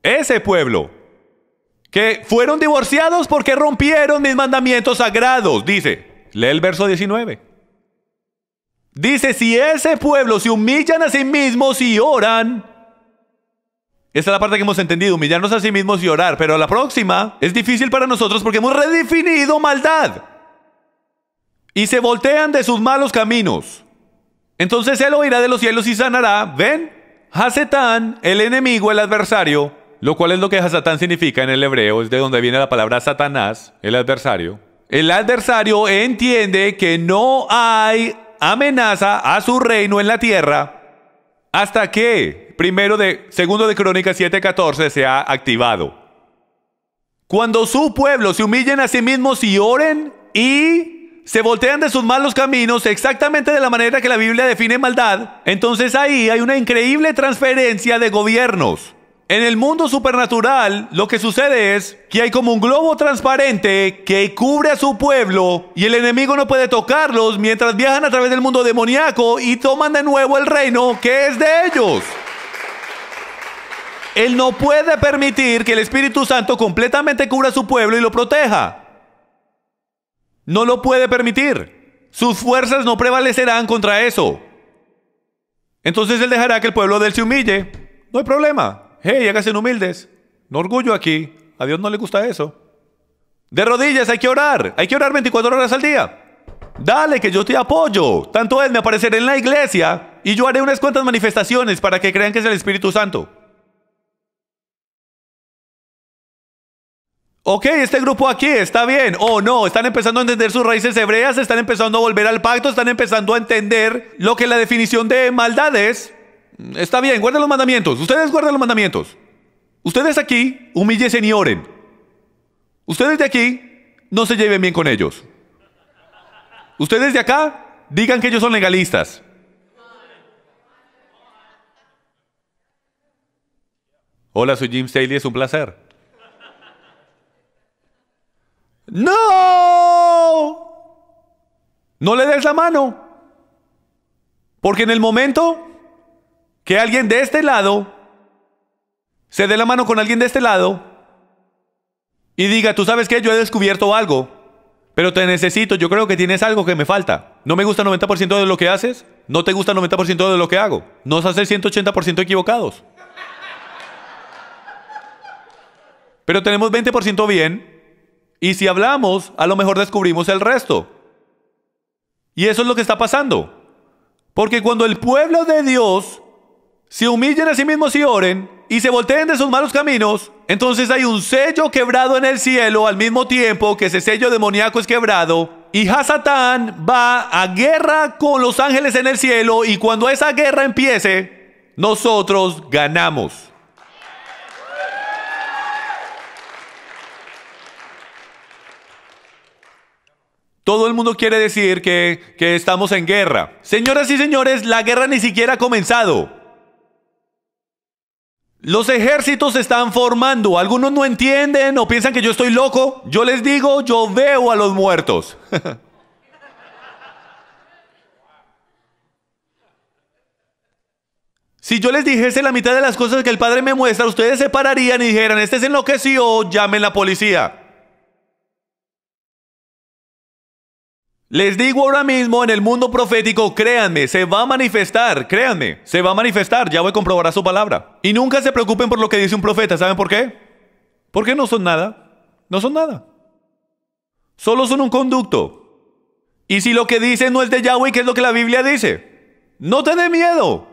ese pueblo, que fueron divorciados porque rompieron mis mandamientos sagrados. Dice, lee el verso 19. Dice, si ese pueblo se humillan a sí mismos y oran, esta es la parte que hemos entendido, humillarnos a sí mismos y orar, pero la próxima es difícil para nosotros porque hemos redefinido maldad. Y se voltean de sus malos caminos. Entonces Él oirá de los cielos y sanará. ¿Ven? Hazetán, el enemigo, el adversario, lo cual es lo que satán significa en el hebreo, es de donde viene la palabra Satanás, el adversario. El adversario entiende que no hay amenaza a su reino en la tierra hasta que primero de segundo de Crónicas 7:14 se ha activado. Cuando su pueblo se humillen a sí mismos y oren y se voltean de sus malos caminos exactamente de la manera que la Biblia define maldad, entonces ahí hay una increíble transferencia de gobiernos. En el mundo supernatural, lo que sucede es que hay como un globo transparente que cubre a su pueblo y el enemigo no puede tocarlos mientras viajan a través del mundo demoníaco y toman de nuevo el reino que es de ellos. Él no puede permitir que el Espíritu Santo completamente cubra a su pueblo y lo proteja. No lo puede permitir. Sus fuerzas no prevalecerán contra eso. Entonces Él dejará que el pueblo de Él se humille. No hay problema hey, en humildes, no orgullo aquí, a Dios no le gusta eso. De rodillas hay que orar, hay que orar 24 horas al día. Dale que yo te apoyo, tanto Él me aparecerá en la iglesia y yo haré unas cuantas manifestaciones para que crean que es el Espíritu Santo. Ok, este grupo aquí está bien. oh, no, están empezando a entender sus raíces hebreas, están empezando a volver al pacto, están empezando a entender lo que la definición de maldad es. Está bien, guarden los mandamientos. Ustedes guarden los mandamientos. Ustedes aquí humíllesen y oren. Ustedes de aquí no se lleven bien con ellos. Ustedes de acá digan que ellos son legalistas. Hola, soy Jim Staley, es un placer. No. No le des la mano. Porque en el momento que alguien de este lado se dé la mano con alguien de este lado y diga, tú sabes que yo he descubierto algo, pero te necesito, yo creo que tienes algo que me falta. No me gusta el 90% de lo que haces, no te gusta el 90% de lo que hago. Nos haces 180% equivocados. Pero tenemos 20% bien y si hablamos, a lo mejor descubrimos el resto. Y eso es lo que está pasando. Porque cuando el pueblo de Dios se humillen a sí mismos y oren, y se volteen de sus malos caminos, entonces hay un sello quebrado en el cielo al mismo tiempo que ese sello demoníaco es quebrado. Y Hasatán va a guerra con los ángeles en el cielo y cuando esa guerra empiece, nosotros ganamos. Todo el mundo quiere decir que, que estamos en guerra. Señoras y señores, la guerra ni siquiera ha comenzado. Los ejércitos se están formando. Algunos no entienden o piensan que yo estoy loco. Yo les digo, yo veo a los muertos. [laughs] si yo les dijese la mitad de las cosas que el padre me muestra, ustedes se pararían y dijeran, este se enloqueció, llamen la policía. Les digo ahora mismo, en el mundo profético, créanme, se va a manifestar, créanme, se va a manifestar, Yahweh comprobará su palabra. Y nunca se preocupen por lo que dice un profeta, ¿saben por qué? Porque no son nada, no son nada. Solo son un conducto. Y si lo que dicen no es de Yahweh, ¿qué es lo que la Biblia dice? No dé miedo,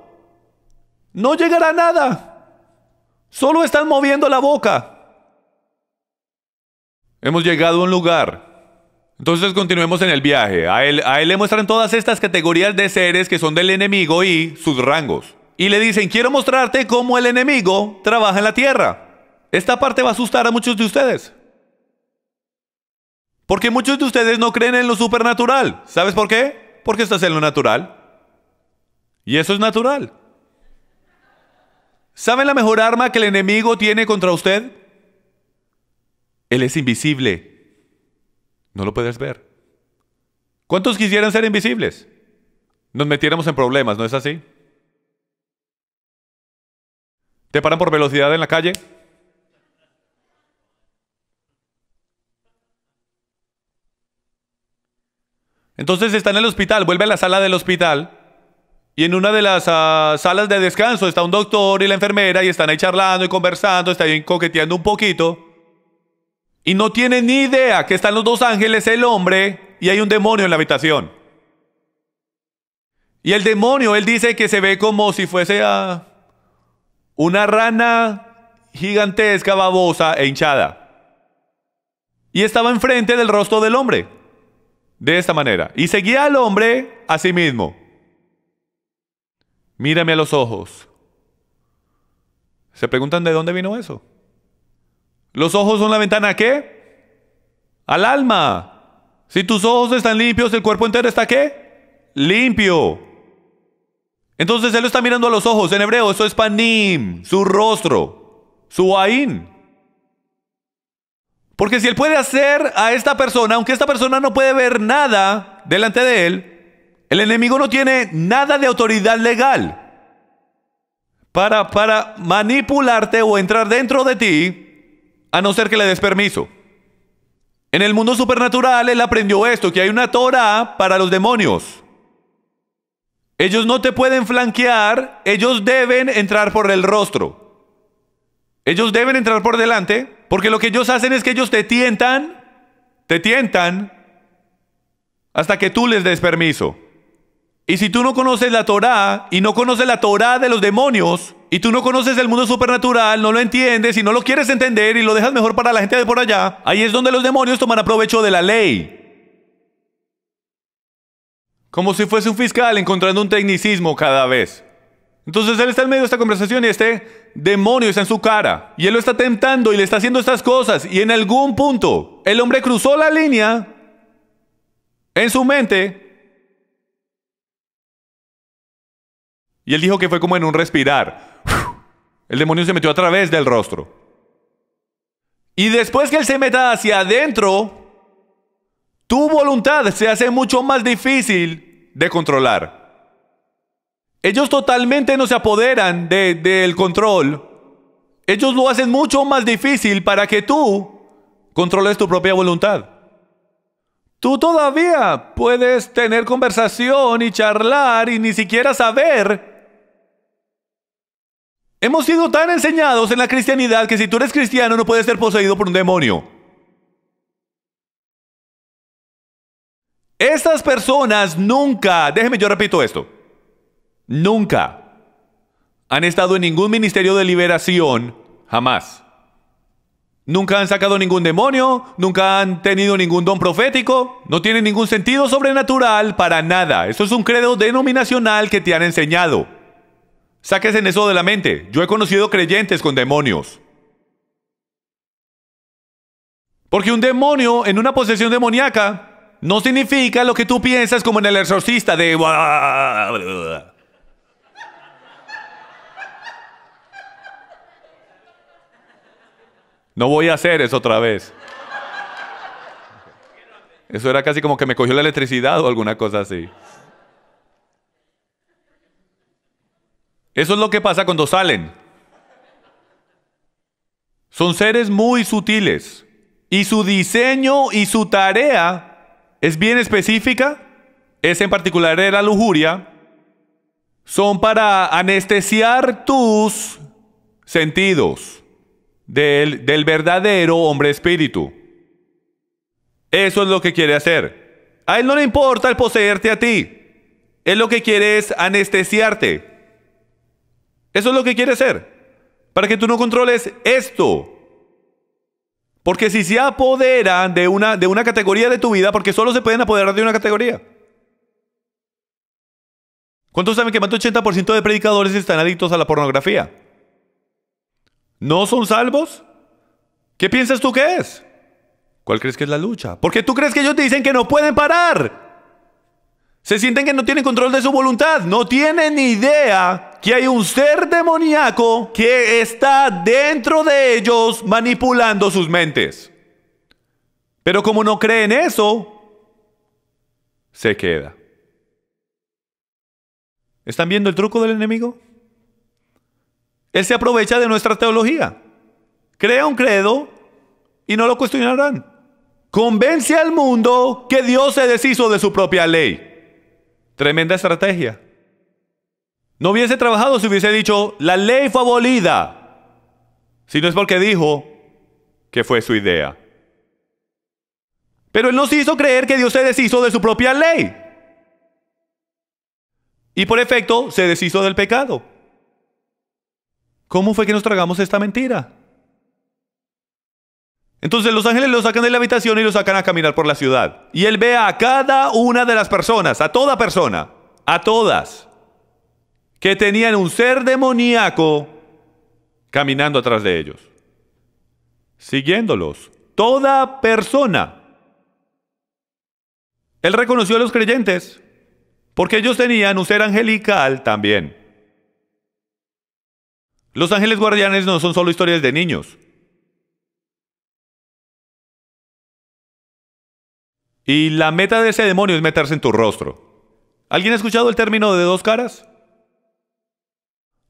no llegará nada, solo están moviendo la boca. Hemos llegado a un lugar entonces continuemos en el viaje. A él, le muestran todas estas categorías de seres que son del enemigo y sus rangos. Y le dicen, quiero mostrarte cómo el enemigo trabaja en la tierra. Esta parte va a asustar a muchos de ustedes. Porque muchos de ustedes no creen en lo supernatural. ¿Sabes por qué? Porque estás en lo natural. Y eso es natural. ¿Saben la mejor arma que el enemigo tiene contra usted? Él es invisible. No lo puedes ver. ¿Cuántos quisieran ser invisibles? Nos metiéramos en problemas, ¿no es así? ¿Te paran por velocidad en la calle? Entonces está en el hospital, vuelve a la sala del hospital y en una de las ah, salas de descanso está un doctor y la enfermera y están ahí charlando y conversando, están ahí coqueteando un poquito y no tiene ni idea que están los dos ángeles, el hombre y hay un demonio en la habitación. Y el demonio, él dice que se ve como si fuese una rana gigantesca, babosa e hinchada. Y estaba enfrente del rostro del hombre. De esta manera. Y seguía al hombre a sí mismo. Mírame a los ojos. ¿Se preguntan de dónde vino eso? Los ojos son la ventana qué? Al alma. Si tus ojos están limpios, el cuerpo entero está qué? Limpio. Entonces él está mirando a los ojos. En hebreo eso es panim, su rostro, su ain. Porque si él puede hacer a esta persona, aunque esta persona no puede ver nada delante de él, el enemigo no tiene nada de autoridad legal para, para manipularte o entrar dentro de ti a no ser que le des permiso. En el mundo supernatural él aprendió esto, que hay una Torah para los demonios. Ellos no te pueden flanquear, ellos deben entrar por el rostro. Ellos deben entrar por delante, porque lo que ellos hacen es que ellos te tientan, te tientan, hasta que tú les des permiso. Y si tú no conoces la Torah. y no conoces la Torah de los demonios, y tú no conoces el mundo supernatural, no lo entiendes y no lo quieres entender y lo dejas mejor para la gente de por allá, ahí es donde los demonios toman provecho de la ley. Como si fuese un fiscal encontrando un tecnicismo cada vez. Entonces él está en medio de esta conversación y este demonio está en su cara. Y él lo está tentando y le está haciendo estas cosas. Y en algún punto, el hombre cruzó la línea en su mente. Y él dijo que fue como en un respirar. El demonio se metió a través del rostro. Y después que él se meta hacia adentro, tu voluntad se hace mucho más difícil de controlar. Ellos totalmente no se apoderan del control. Ellos lo hacen mucho más difícil para que tú controles tu propia voluntad. Tú todavía puedes tener conversación y charlar y ni siquiera saber Hemos sido tan enseñados en la cristianidad que si tú eres cristiano no puedes ser poseído por un demonio. Estas personas nunca, déjeme yo repito esto, nunca han estado en ningún ministerio de liberación, jamás. Nunca han sacado ningún demonio, nunca han tenido ningún don profético, no tienen ningún sentido sobrenatural para nada. Eso es un credo denominacional que te han enseñado. Sáquense en eso de la mente. Yo he conocido creyentes con demonios. Porque un demonio en una posesión demoníaca no significa lo que tú piensas como en el exorcista de... No voy a hacer eso otra vez. Eso era casi como que me cogió la electricidad o alguna cosa así. Eso es lo que pasa cuando salen. Son seres muy sutiles. Y su diseño y su tarea es bien específica. Es en particular de la lujuria. Son para anestesiar tus sentidos del, del verdadero hombre espíritu. Eso es lo que quiere hacer. A él no le importa el poseerte a ti. Él lo que quiere es anestesiarte eso es lo que quiere hacer. Para que tú no controles esto. Porque si se apoderan de una, de una categoría de tu vida, porque solo se pueden apoderar de una categoría. ¿Cuántos saben que más del 80% de predicadores están adictos a la pornografía? ¿No son salvos? ¿Qué piensas tú que es? ¿Cuál crees que es la lucha? Porque tú crees que ellos te dicen que no pueden parar. Se sienten que no tienen control de su voluntad. No tienen ni idea que hay un ser demoníaco que está dentro de ellos manipulando sus mentes. Pero como no cree en eso, se queda. ¿Están viendo el truco del enemigo? Él se aprovecha de nuestra teología. Crea un credo y no lo cuestionarán. Convence al mundo que Dios se deshizo de su propia ley. Tremenda estrategia no hubiese trabajado si hubiese dicho, la ley fue abolida, si no es porque dijo que fue su idea. Pero él no se hizo creer que Dios se deshizo de su propia ley. Y por efecto se deshizo del pecado. ¿Cómo fue que nos tragamos esta mentira? Entonces los ángeles lo sacan de la habitación y lo sacan a caminar por la ciudad. Y él ve a cada una de las personas, a toda persona, a todas que tenían un ser demoníaco caminando atrás de ellos, siguiéndolos. Toda persona. Él reconoció a los creyentes, porque ellos tenían un ser angelical también. Los ángeles guardianes no son solo historias de niños. Y la meta de ese demonio es meterse en tu rostro. ¿Alguien ha escuchado el término de dos caras?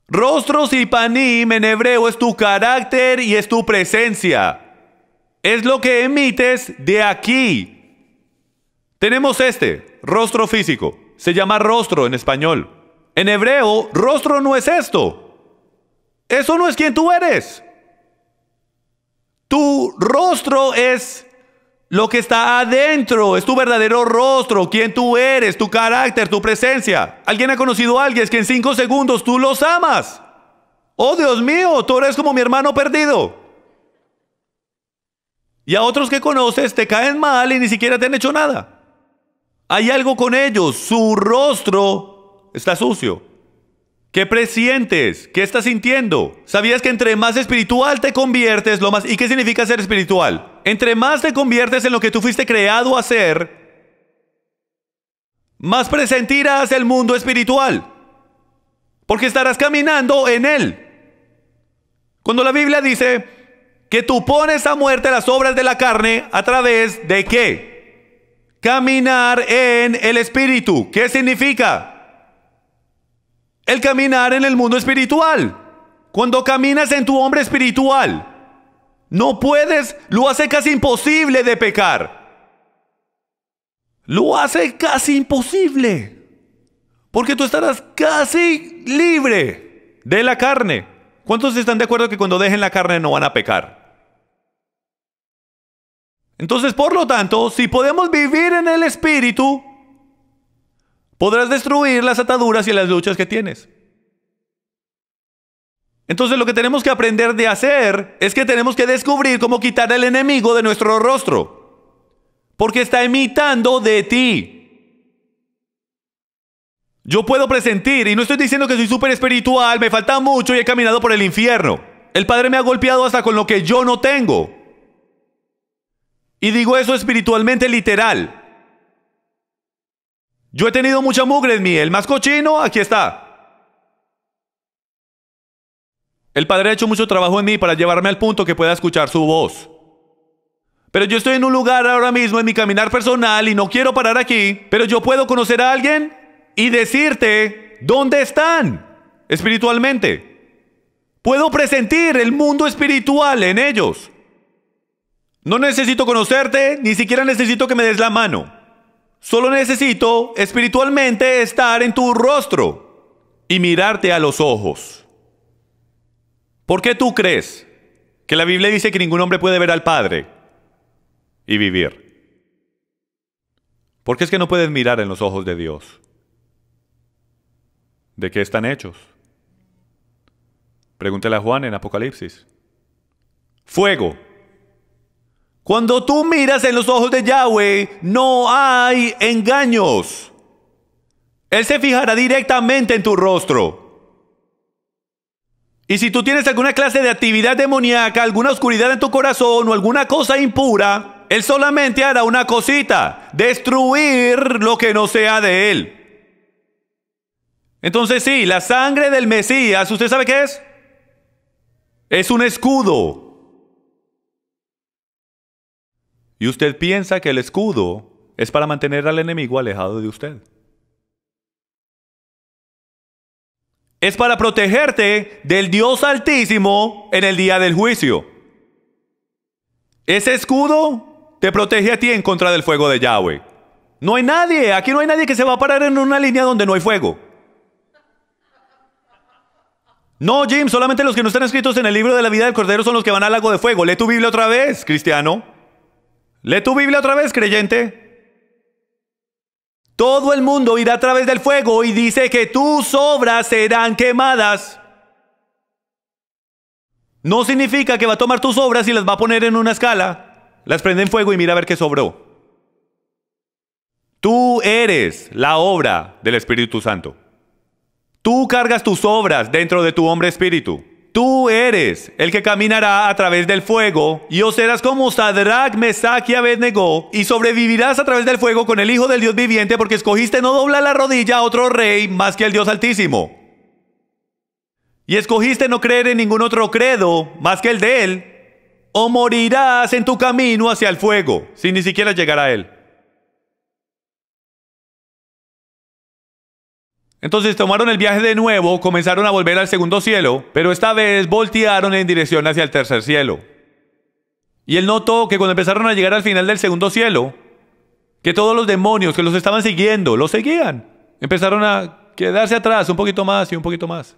Rostros y panim en hebreo es tu carácter y es tu presencia. Es lo que emites de aquí. Tenemos este, rostro físico. Se llama rostro en español. En hebreo, rostro no es esto. Eso no es quien tú eres. Tu rostro es lo que está adentro es tu verdadero rostro, quién tú eres, tu carácter, tu presencia. Alguien ha conocido a alguien que en cinco segundos tú los amas. Oh Dios mío, tú eres como mi hermano perdido. Y a otros que conoces te caen mal y ni siquiera te han hecho nada. Hay algo con ellos, su rostro está sucio. ¿Qué presientes? ¿Qué estás sintiendo? ¿Sabías que entre más espiritual te conviertes, lo más... ¿Y qué significa ser espiritual? entre más te conviertes en lo que tú fuiste creado a ser, más presentirás el mundo espiritual, porque estarás caminando en él. Cuando la Biblia dice que tú pones a muerte las obras de la carne, ¿a través de qué? Caminar en el espíritu. ¿Qué significa? El caminar en el mundo espiritual. Cuando caminas en tu hombre espiritual, no puedes, lo hace casi imposible de pecar. Lo hace casi imposible. Porque tú estarás casi libre de la carne. ¿Cuántos están de acuerdo que cuando dejen la carne no van a pecar? Entonces, por lo tanto, si podemos vivir en el Espíritu, podrás destruir las ataduras y las luchas que tienes. Entonces lo que tenemos que aprender de hacer es que tenemos que descubrir cómo quitar al enemigo de nuestro rostro. Porque está imitando de ti. Yo puedo presentir, y no estoy diciendo que soy súper espiritual, me falta mucho y he caminado por el infierno. El Padre me ha golpeado hasta con lo que yo no tengo. Y digo eso espiritualmente literal. Yo he tenido mucha mugre en mí, el más cochino, aquí está. El Padre ha hecho mucho trabajo en mí para llevarme al punto que pueda escuchar su voz. Pero yo estoy en un lugar ahora mismo en mi caminar personal y no quiero parar aquí, pero yo puedo conocer a alguien y decirte dónde están espiritualmente. Puedo presentir el mundo espiritual en ellos. No necesito conocerte, ni siquiera necesito que me des la mano. Solo necesito espiritualmente estar en tu rostro y mirarte a los ojos. ¿Por qué tú crees que la Biblia dice que ningún hombre puede ver al Padre y vivir? Porque es que no puedes mirar en los ojos de Dios. ¿De qué están hechos? Pregúntale a Juan en Apocalipsis. Fuego. Cuando tú miras en los ojos de Yahweh, no hay engaños. Él se fijará directamente en tu rostro. Y si tú tienes alguna clase de actividad demoníaca, alguna oscuridad en tu corazón o alguna cosa impura, Él solamente hará una cosita, destruir lo que no sea de Él. Entonces sí, la sangre del Mesías, ¿usted sabe qué es? Es un escudo. Y usted piensa que el escudo es para mantener al enemigo alejado de usted. es para protegerte del Dios Altísimo en el día del juicio. Ese escudo te protege a ti en contra del fuego de Yahweh. No hay nadie, aquí no hay nadie que se va a parar en una línea donde no hay fuego. No, Jim, solamente los que no están escritos en el libro de la vida del Cordero son los que van al lago de fuego. Lee tu Biblia otra vez, cristiano. Lee tu Biblia otra vez, creyente. Todo el mundo irá a través del fuego y dice que tus obras serán quemadas. No significa que va a tomar tus obras y las va a poner en una escala. Las prende en fuego y mira a ver qué sobró. Tú eres la obra del Espíritu Santo. Tú cargas tus obras dentro de tu hombre espíritu. Tú eres el que caminará a través del fuego, y o serás como Sadrach, Mesach y Abednego, y sobrevivirás a través del fuego con el Hijo del Dios viviente, porque escogiste no doblar la rodilla a otro rey más que el Dios Altísimo. Y escogiste no creer en ningún otro credo más que el de él, o morirás en tu camino hacia el fuego, sin ni siquiera llegar a él. Entonces tomaron el viaje de nuevo, comenzaron a volver al segundo cielo, pero esta vez voltearon en dirección hacia el tercer cielo. Y él notó que cuando empezaron a llegar al final del segundo cielo, que todos los demonios que los estaban siguiendo, los seguían. Empezaron a quedarse atrás un poquito más y un poquito más.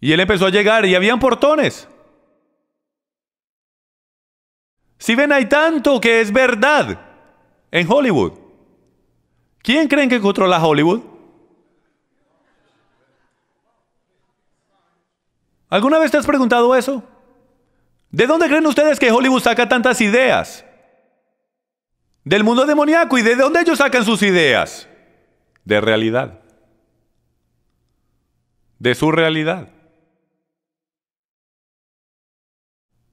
Y él empezó a llegar y habían portones. Si ven, hay tanto que es verdad en Hollywood. ¿Quién creen que controla Hollywood? ¿Alguna vez te has preguntado eso? ¿De dónde creen ustedes que Hollywood saca tantas ideas? Del mundo demoníaco y de dónde ellos sacan sus ideas? De realidad. De su realidad.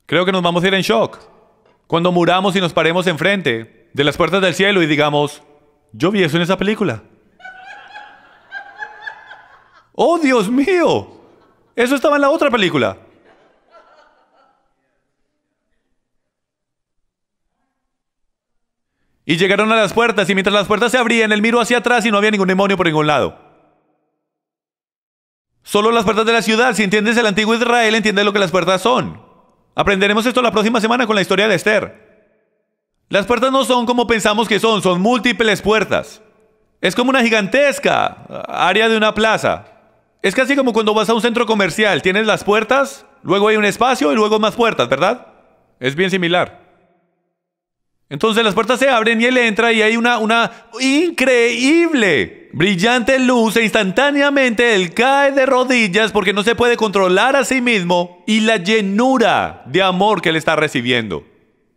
Creo que nos vamos a ir en shock cuando muramos y nos paremos enfrente de las puertas del cielo y digamos, yo vi eso en esa película. ¡Oh, Dios mío! Eso estaba en la otra película. Y llegaron a las puertas y mientras las puertas se abrían, el miro hacia atrás y no había ningún demonio por ningún lado. Solo las puertas de la ciudad. Si entiendes el antiguo Israel, entiendes lo que las puertas son. Aprenderemos esto la próxima semana con la historia de Esther. Las puertas no son como pensamos que son, son múltiples puertas. Es como una gigantesca área de una plaza. Es casi como cuando vas a un centro comercial, tienes las puertas, luego hay un espacio y luego más puertas, ¿verdad? Es bien similar. Entonces las puertas se abren y él entra y hay una, una increíble, brillante luz e instantáneamente él cae de rodillas porque no se puede controlar a sí mismo y la llenura de amor que él está recibiendo.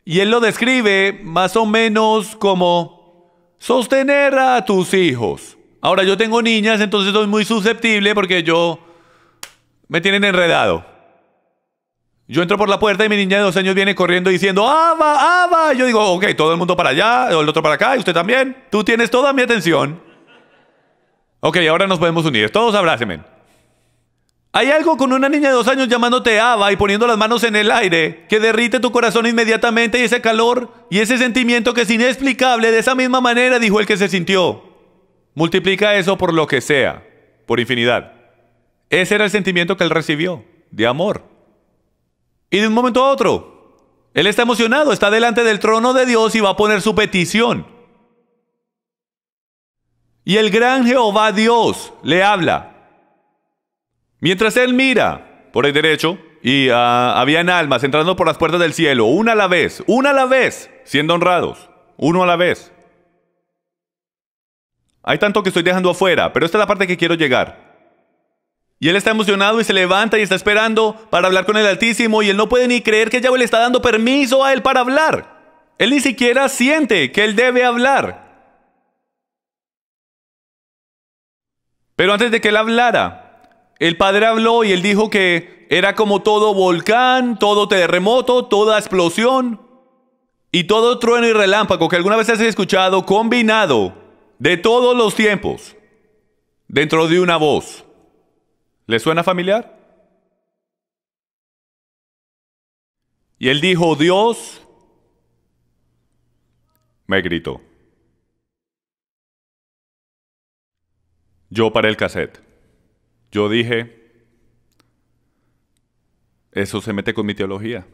Y él lo describe más o menos como sostener a tus hijos. Ahora yo tengo niñas, entonces soy muy susceptible porque yo me tienen enredado. Yo entro por la puerta y mi niña de dos años viene corriendo diciendo, ¡Ava, Ava! Yo digo, ok, todo el mundo para allá, el otro para acá, y usted también. Tú tienes toda mi atención. Ok, ahora nos podemos unir. Todos abrácenme. Hay algo con una niña de dos años llamándote Ava y poniendo las manos en el aire que derrite tu corazón inmediatamente y ese calor y ese sentimiento que es inexplicable de esa misma manera, dijo el que se sintió. Multiplica eso por lo que sea, por infinidad. Ese era el sentimiento que él recibió, de amor. Y de un momento a otro, él está emocionado, está delante del trono de Dios y va a poner su petición. Y el gran Jehová Dios le habla Mientras él mira por el derecho, y ah, habían almas entrando por las puertas del cielo, una a la vez, una a la vez, siendo honrados, uno a la vez. Hay tanto que estoy dejando afuera, pero esta es la parte que quiero llegar. Y él está emocionado y se levanta y está esperando para hablar con el Altísimo y él no puede ni creer que ya le está dando permiso a él para hablar. Él ni siquiera siente que él debe hablar. Pero antes de que él hablara, el padre habló y él dijo que era como todo volcán, todo terremoto, toda explosión y todo trueno y relámpago que alguna vez has escuchado combinado de todos los tiempos dentro de una voz. ¿Le suena familiar? Y él dijo, Dios, me gritó. Yo paré el cassette. Yo dije, eso se mete con mi teología.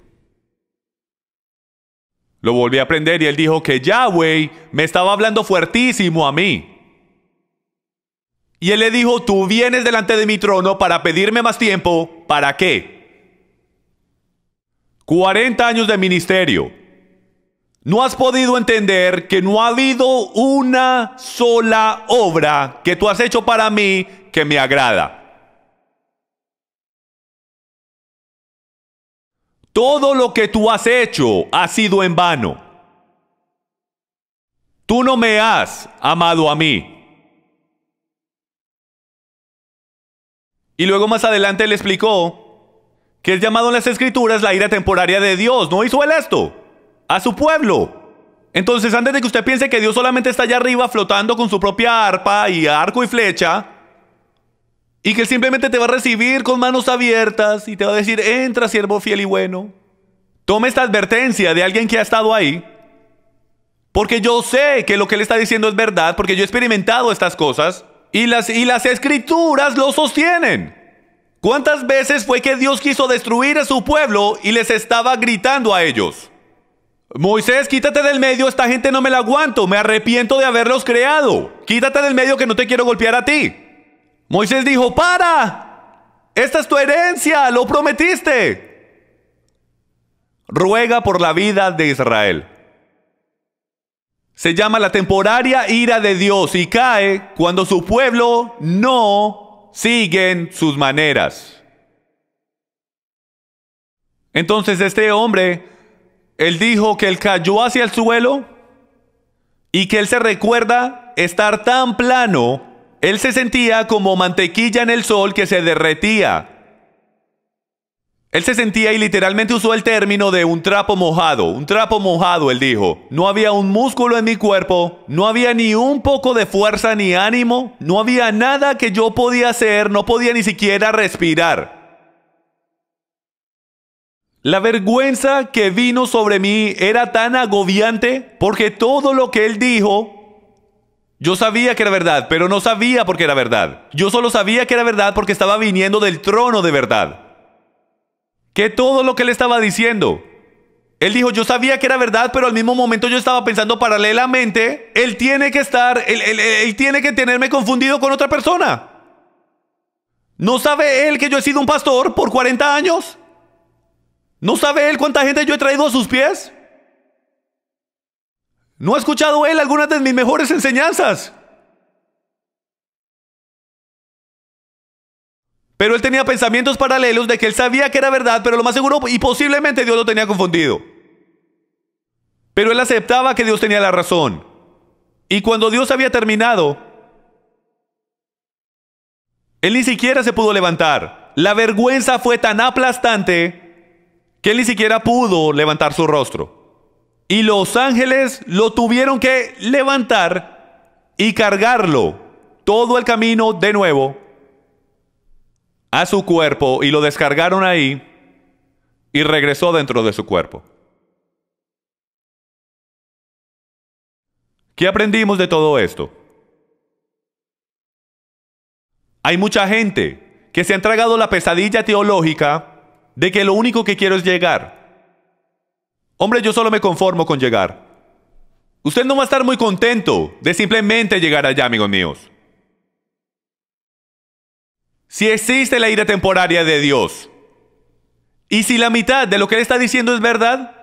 Lo volví a aprender y él dijo que Yahweh me estaba hablando fuertísimo a mí. Y él le dijo, tú vienes delante de mi trono para pedirme más tiempo, ¿para qué? 40 años de ministerio. No has podido entender que no ha habido una sola obra que tú has hecho para mí que me agrada. Todo lo que tú has hecho ha sido en vano. Tú no me has amado a mí. Y luego más adelante le explicó que es llamado en las escrituras la ira temporaria de Dios. ¿No hizo él esto? A su pueblo. Entonces, antes de que usted piense que Dios solamente está allá arriba flotando con su propia arpa y arco y flecha, y que simplemente te va a recibir con manos abiertas y te va a decir, entra siervo fiel y bueno. Toma esta advertencia de alguien que ha estado ahí. Porque yo sé que lo que Él está diciendo es verdad, porque yo he experimentado estas cosas y las, y las escrituras lo sostienen. ¿Cuántas veces fue que Dios quiso destruir a su pueblo y les estaba gritando a ellos? Moisés, quítate del medio, esta gente no me la aguanto, me arrepiento de haberlos creado. Quítate del medio que no te quiero golpear a ti. Moisés dijo, para, esta es tu herencia, lo prometiste. Ruega por la vida de Israel. Se llama la temporaria ira de Dios y cae cuando su pueblo no en sus maneras. Entonces este hombre, él dijo que él cayó hacia el suelo y que él se recuerda estar tan plano él se sentía como mantequilla en el sol que se derretía. Él se sentía y literalmente usó el término de un trapo mojado, un trapo mojado, él dijo. No había un músculo en mi cuerpo, no había ni un poco de fuerza ni ánimo, no había nada que yo podía hacer, no podía ni siquiera respirar. La vergüenza que vino sobre mí era tan agobiante porque todo lo que él dijo yo sabía que era verdad, pero no sabía por qué era verdad. Yo solo sabía que era verdad porque estaba viniendo del trono de verdad. Que todo lo que él estaba diciendo. Él dijo, yo sabía que era verdad, pero al mismo momento yo estaba pensando paralelamente, él tiene que estar, él, tiene que tenerme confundido con otra persona. ¿No sabe él que yo he sido un pastor por 40 años? ¿No sabe él cuánta gente yo he traído a sus pies? ¿No ha escuchado él algunas de mis mejores enseñanzas? Pero él tenía pensamientos paralelos de que él sabía que era verdad, pero lo más seguro y posiblemente Dios lo tenía confundido. Pero él aceptaba que Dios tenía la razón. Y cuando Dios había terminado, él ni siquiera se pudo levantar. La vergüenza fue tan aplastante que él ni siquiera pudo levantar su rostro y los ángeles lo tuvieron que levantar y cargarlo todo el camino de nuevo a su cuerpo y lo descargaron ahí y regresó dentro de su cuerpo. ¿Qué aprendimos de todo esto? Hay mucha gente que se ha entregado la pesadilla teológica de que lo único que quiero es llegar Hombre, yo solo me conformo con llegar. Usted no va a estar muy contento de simplemente llegar allá, amigos míos. Si existe la ira temporaria de Dios, y si la mitad de lo que Él está diciendo es verdad,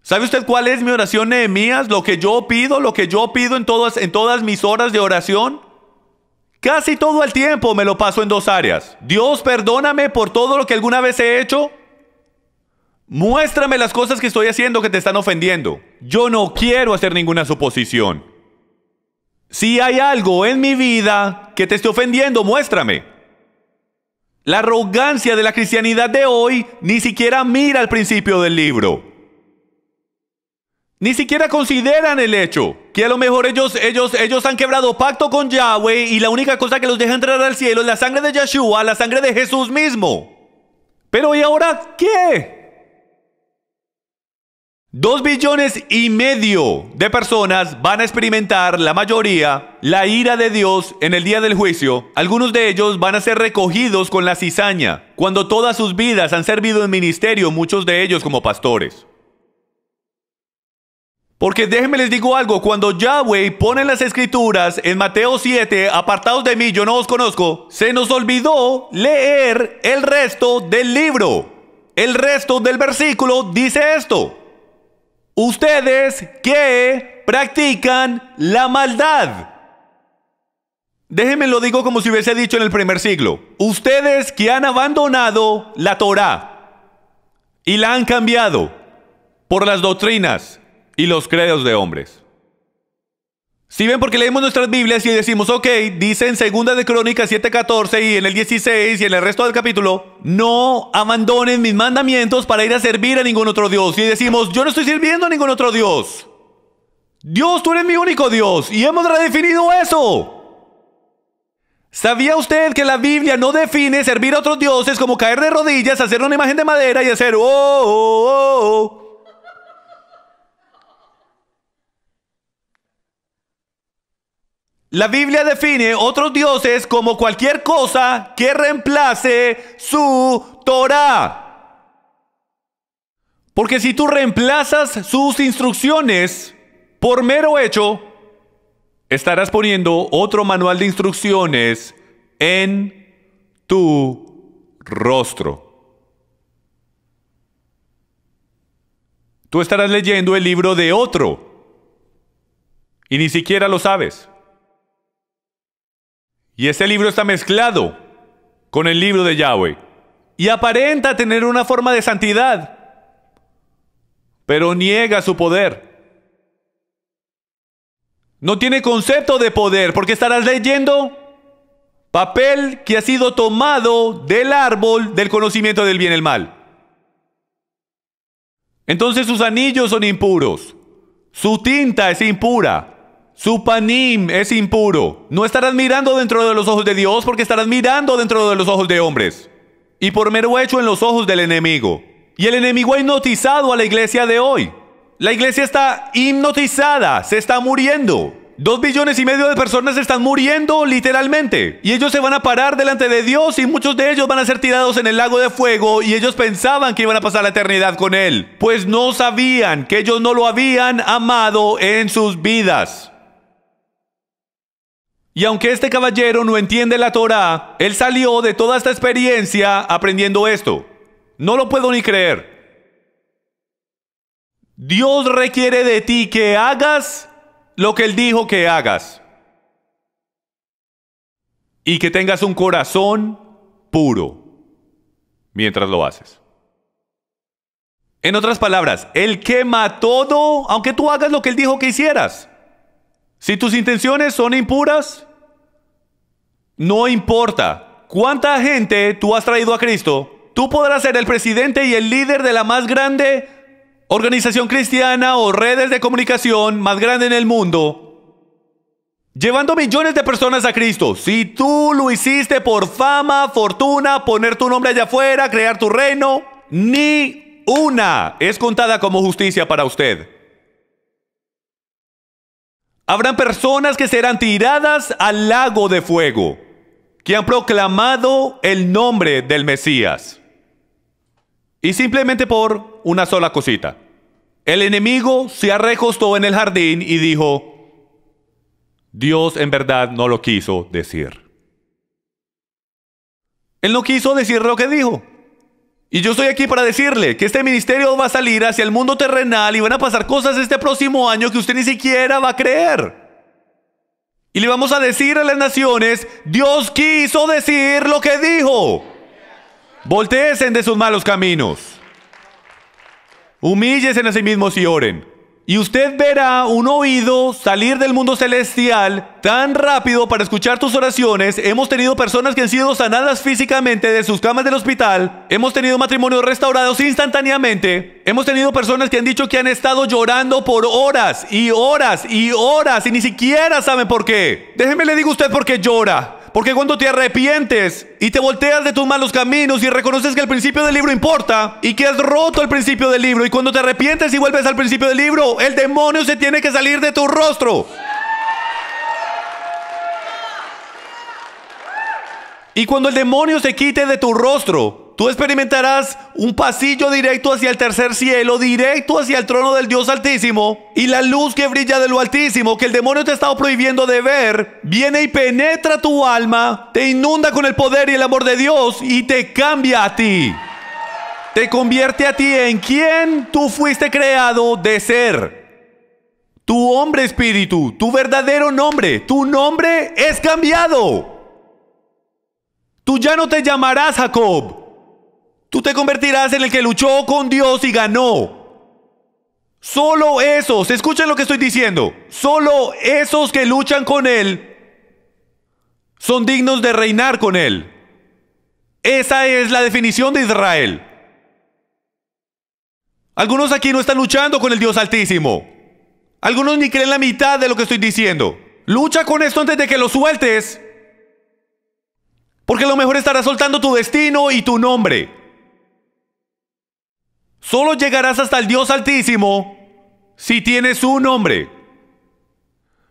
¿sabe usted cuál es mi oración, Nehemías? Lo que yo pido, lo que yo pido en todas, en todas mis horas de oración. Casi todo el tiempo me lo paso en dos áreas. Dios, perdóname por todo lo que alguna vez he hecho Muéstrame las cosas que estoy haciendo que te están ofendiendo. Yo no quiero hacer ninguna suposición. Si hay algo en mi vida que te esté ofendiendo, muéstrame. La arrogancia de la cristianidad de hoy ni siquiera mira al principio del libro. Ni siquiera consideran el hecho que a lo mejor ellos, ellos, ellos han quebrado pacto con Yahweh y la única cosa que los deja entrar al cielo es la sangre de Yeshua, la sangre de Jesús mismo. Pero ¿y ahora qué? Dos billones y medio de personas van a experimentar, la mayoría, la ira de Dios en el día del juicio. Algunos de ellos van a ser recogidos con la cizaña, cuando todas sus vidas han servido en ministerio, muchos de ellos como pastores. Porque déjenme les digo algo, cuando Yahweh pone las escrituras en Mateo 7, apartados de mí, yo no os conozco, se nos olvidó leer el resto del libro. El resto del versículo dice esto. Ustedes que practican la maldad. Déjenme lo digo como si hubiese dicho en el primer siglo. Ustedes que han abandonado la Torá y la han cambiado por las doctrinas y los credos de hombres. Si ven, porque leemos nuestras Biblias y decimos, ok, dice en Segunda de Crónicas 7:14 y en el 16 y en el resto del capítulo, no abandonen mis mandamientos para ir a servir a ningún otro Dios. Y decimos, yo no estoy sirviendo a ningún otro Dios. Dios, tú eres mi único Dios. Y hemos redefinido eso. ¿Sabía usted que la Biblia no define servir a otros dioses como caer de rodillas, hacer una imagen de madera y hacer, oh, oh, oh, oh? oh? La Biblia define otros dioses como cualquier cosa que reemplace su Torah. Porque si tú reemplazas sus instrucciones por mero hecho, estarás poniendo otro manual de instrucciones en tu rostro. Tú estarás leyendo el libro de otro y ni siquiera lo sabes. Y este libro está mezclado con el libro de Yahweh. Y aparenta tener una forma de santidad, pero niega su poder. No tiene concepto de poder, porque estarás leyendo papel que ha sido tomado del árbol del conocimiento del bien y el mal. Entonces sus anillos son impuros, su tinta es impura, su panim es impuro. No estarás mirando dentro de los ojos de Dios porque estarás mirando dentro de los ojos de hombres. Y por mero hecho en los ojos del enemigo. Y el enemigo ha hipnotizado a la iglesia de hoy. La iglesia está hipnotizada, se está muriendo. Dos billones y medio de personas están muriendo literalmente. Y ellos se van a parar delante de Dios y muchos de ellos van a ser tirados en el lago de fuego y ellos pensaban que iban a pasar la eternidad con Él. Pues no sabían que ellos no lo habían amado en sus vidas. Y aunque este caballero no entiende la Torá, él salió de toda esta experiencia aprendiendo esto. No lo puedo ni creer. Dios requiere de ti que hagas lo que él dijo que hagas. Y que tengas un corazón puro mientras lo haces. En otras palabras, Él quema todo, aunque tú hagas lo que Él dijo que hicieras. Si tus intenciones son impuras, no importa cuánta gente tú has traído a Cristo, tú podrás ser el presidente y el líder de la más grande organización cristiana o redes de comunicación más grande en el mundo, llevando millones de personas a Cristo. Si tú lo hiciste por fama, fortuna, poner tu nombre allá afuera, crear tu reino, ni una es contada como justicia para usted. Habrán personas que serán tiradas al lago de fuego que han proclamado el nombre del Mesías. Y simplemente por una sola cosita. El enemigo se arrejostó en el jardín y dijo, Dios en verdad no lo quiso decir. Él no quiso decir lo que dijo. Y yo estoy aquí para decirle que este ministerio va a salir hacia el mundo terrenal y van a pasar cosas este próximo año que usted ni siquiera va a creer. Y le vamos a decir a las naciones, Dios quiso decir lo que dijo. Volteesen de sus malos caminos. Humíllesen a sí mismos y oren. Y usted verá un oído salir del mundo celestial tan rápido para escuchar tus oraciones. Hemos tenido personas que han sido sanadas físicamente de sus camas del hospital. Hemos tenido matrimonios restaurados instantáneamente. Hemos tenido personas que han dicho que han estado llorando por horas y horas y horas y ni siquiera saben por qué. Déjeme le digo a usted por qué llora. Porque cuando te arrepientes y te volteas de tus malos caminos y reconoces que el principio del libro importa y que has roto el principio del libro y cuando te arrepientes y vuelves al principio del libro, el demonio se tiene que salir de tu rostro. Y cuando el demonio se quite de tu rostro, tú experimentarás un pasillo directo hacia el tercer cielo, directo hacia el trono del Dios Altísimo, y la luz que brilla de lo Altísimo, que el demonio te ha estado prohibiendo de ver, viene y penetra tu alma, te inunda con el poder y el amor de Dios y te cambia a ti. Te convierte a ti en quien tú fuiste creado de ser. Tu hombre espíritu, tu verdadero nombre, tu nombre es cambiado. Tú ya no te llamarás Jacob, Tú te convertirás en el que luchó con Dios y ganó. Solo esos, escuchen lo que estoy diciendo, solo esos que luchan con Él son dignos de reinar con Él. Esa es la definición de Israel. Algunos aquí no están luchando con el Dios Altísimo. Algunos ni creen la mitad de lo que estoy diciendo. Lucha con esto antes de que lo sueltes. Porque lo mejor estará soltando tu destino y tu nombre. Solo llegarás hasta el Dios Altísimo si tienes un nombre.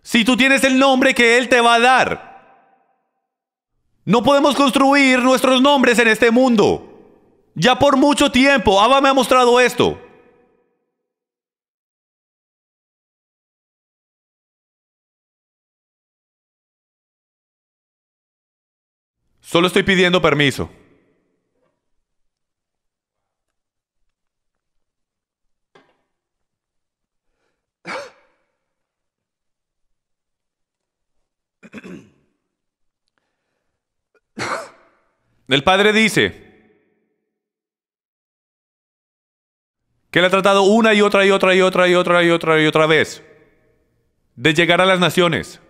Si tú tienes el nombre que Él te va a dar. No podemos construir nuestros nombres en este mundo. Ya por mucho tiempo, Abba me ha mostrado esto. Solo estoy pidiendo permiso. El padre dice que le ha tratado una y otra y otra y otra y otra y otra y otra vez de llegar a las naciones,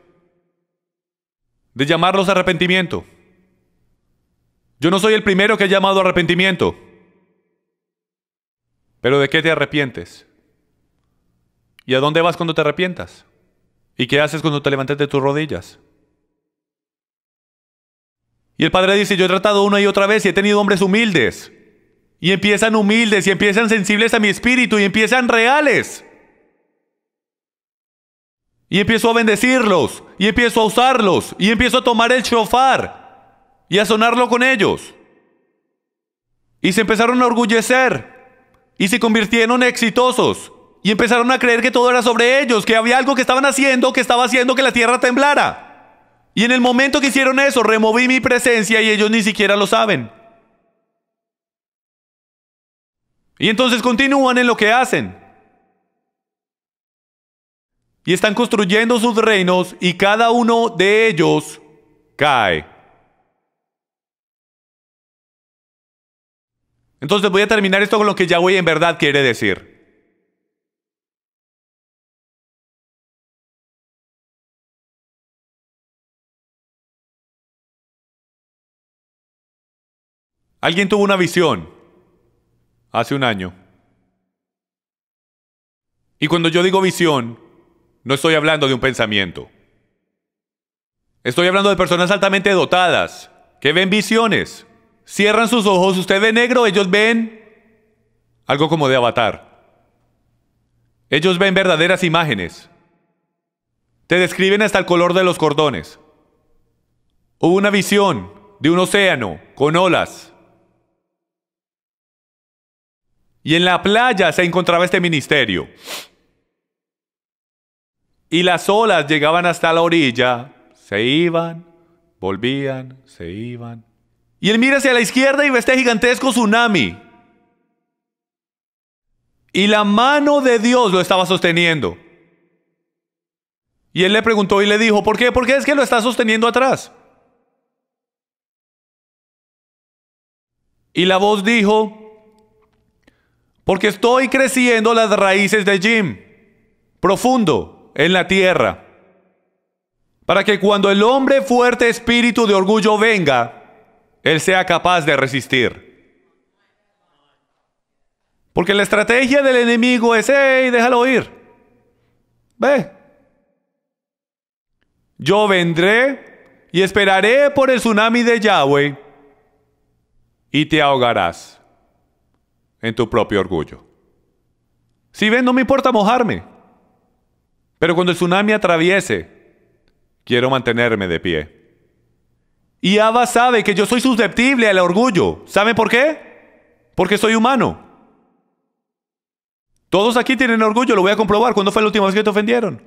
de llamarlos a arrepentimiento. Yo no soy el primero que ha llamado a arrepentimiento. Pero ¿de qué te arrepientes? ¿Y a dónde vas cuando te arrepientas? ¿Y qué haces cuando te levantas de tus rodillas? Y el padre dice, yo he tratado una y otra vez y he tenido hombres humildes. Y empiezan humildes y empiezan sensibles a mi espíritu y empiezan reales. Y empiezo a bendecirlos y empiezo a usarlos y empiezo a tomar el chofar y a sonarlo con ellos. Y se empezaron a orgullecer y se convirtieron en exitosos y empezaron a creer que todo era sobre ellos, que había algo que estaban haciendo que estaba haciendo que la tierra temblara. Y en el momento que hicieron eso, removí mi presencia y ellos ni siquiera lo saben. Y entonces continúan en lo que hacen. Y están construyendo sus reinos y cada uno de ellos cae. Entonces voy a terminar esto con lo que Yahweh en verdad quiere decir. Alguien tuvo una visión hace un año. Y cuando yo digo visión, no estoy hablando de un pensamiento. Estoy hablando de personas altamente dotadas, que ven visiones. Cierran sus ojos, usted ve negro, ellos ven algo como de avatar. Ellos ven verdaderas imágenes. Te describen hasta el color de los cordones. Hubo una visión de un océano con olas Y en la playa se encontraba este ministerio. Y las olas llegaban hasta la orilla, se iban, volvían, se iban. Y él mira hacia la izquierda y ve este gigantesco tsunami. Y la mano de Dios lo estaba sosteniendo. Y él le preguntó y le dijo, ¿por qué? ¿por qué es que lo está sosteniendo atrás. Y la voz dijo, porque estoy creciendo las raíces de Jim, profundo, en la tierra. Para que cuando el hombre fuerte espíritu de orgullo venga, él sea capaz de resistir. Porque la estrategia del enemigo es, hey, déjalo ir. Ve. Yo vendré y esperaré por el tsunami de Yahweh y te ahogarás en tu propio orgullo. Si ven, no me importa mojarme. Pero cuando el tsunami atraviese, quiero mantenerme de pie. Y Abba sabe que yo soy susceptible al orgullo. ¿Saben por qué? Porque soy humano. Todos aquí tienen orgullo, lo voy a comprobar. ¿Cuándo fue la última vez que te ofendieron?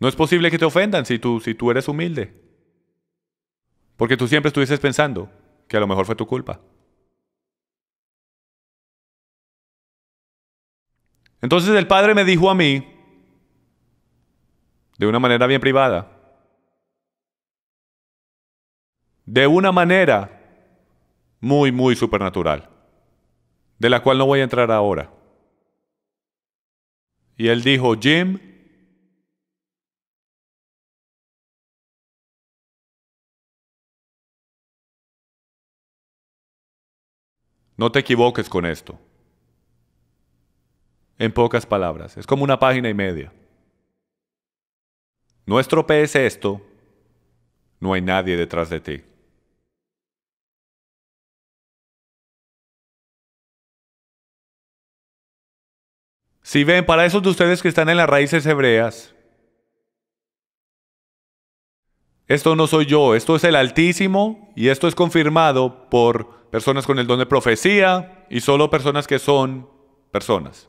No es posible que te ofendan si tú, si tú eres humilde. Porque tú siempre estuvieses pensando que a lo mejor fue tu culpa. Entonces el padre me dijo a mí, de una manera bien privada, de una manera muy, muy supernatural, de la cual no voy a entrar ahora. Y él dijo, Jim, no te equivoques con esto. En pocas palabras, es como una página y media. No estropees esto, no hay nadie detrás de ti. Si ven, para esos de ustedes que están en las raíces hebreas, esto no soy yo, esto es el Altísimo y esto es confirmado por personas con el don de profecía y solo personas que son personas.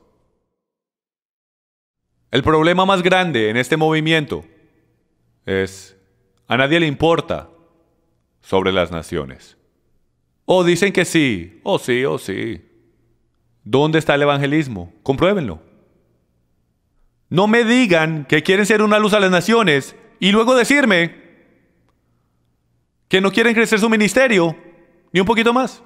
El problema más grande en este movimiento es, a nadie le importa sobre las naciones. O dicen que sí, o sí, o sí. ¿Dónde está el evangelismo? Compruébenlo. No me digan que quieren ser una luz a las naciones y luego decirme que no quieren crecer su ministerio ni un poquito más.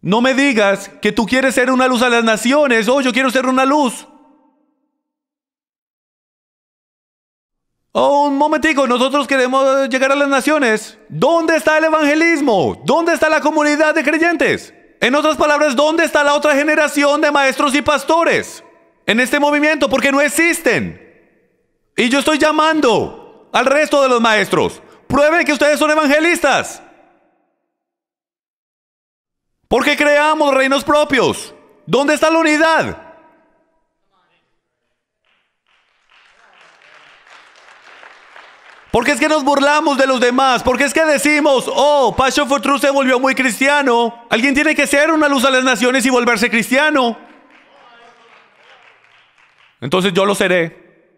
No me digas que tú quieres ser una luz a las naciones. O oh, yo quiero ser una luz. Oh, un momentico, nosotros queremos eh, llegar a las naciones. ¿Dónde está el evangelismo? ¿Dónde está la comunidad de creyentes? En otras palabras, ¿dónde está la otra generación de maestros y pastores? En este movimiento, porque no existen. Y yo estoy llamando al resto de los maestros. Prueben que ustedes son evangelistas. Porque creamos reinos propios. ¿Dónde está la unidad? Porque es que nos burlamos de los demás. Porque es que decimos, oh, Passion for Truth se volvió muy cristiano. Alguien tiene que ser una luz a las naciones y volverse cristiano. Entonces yo lo seré.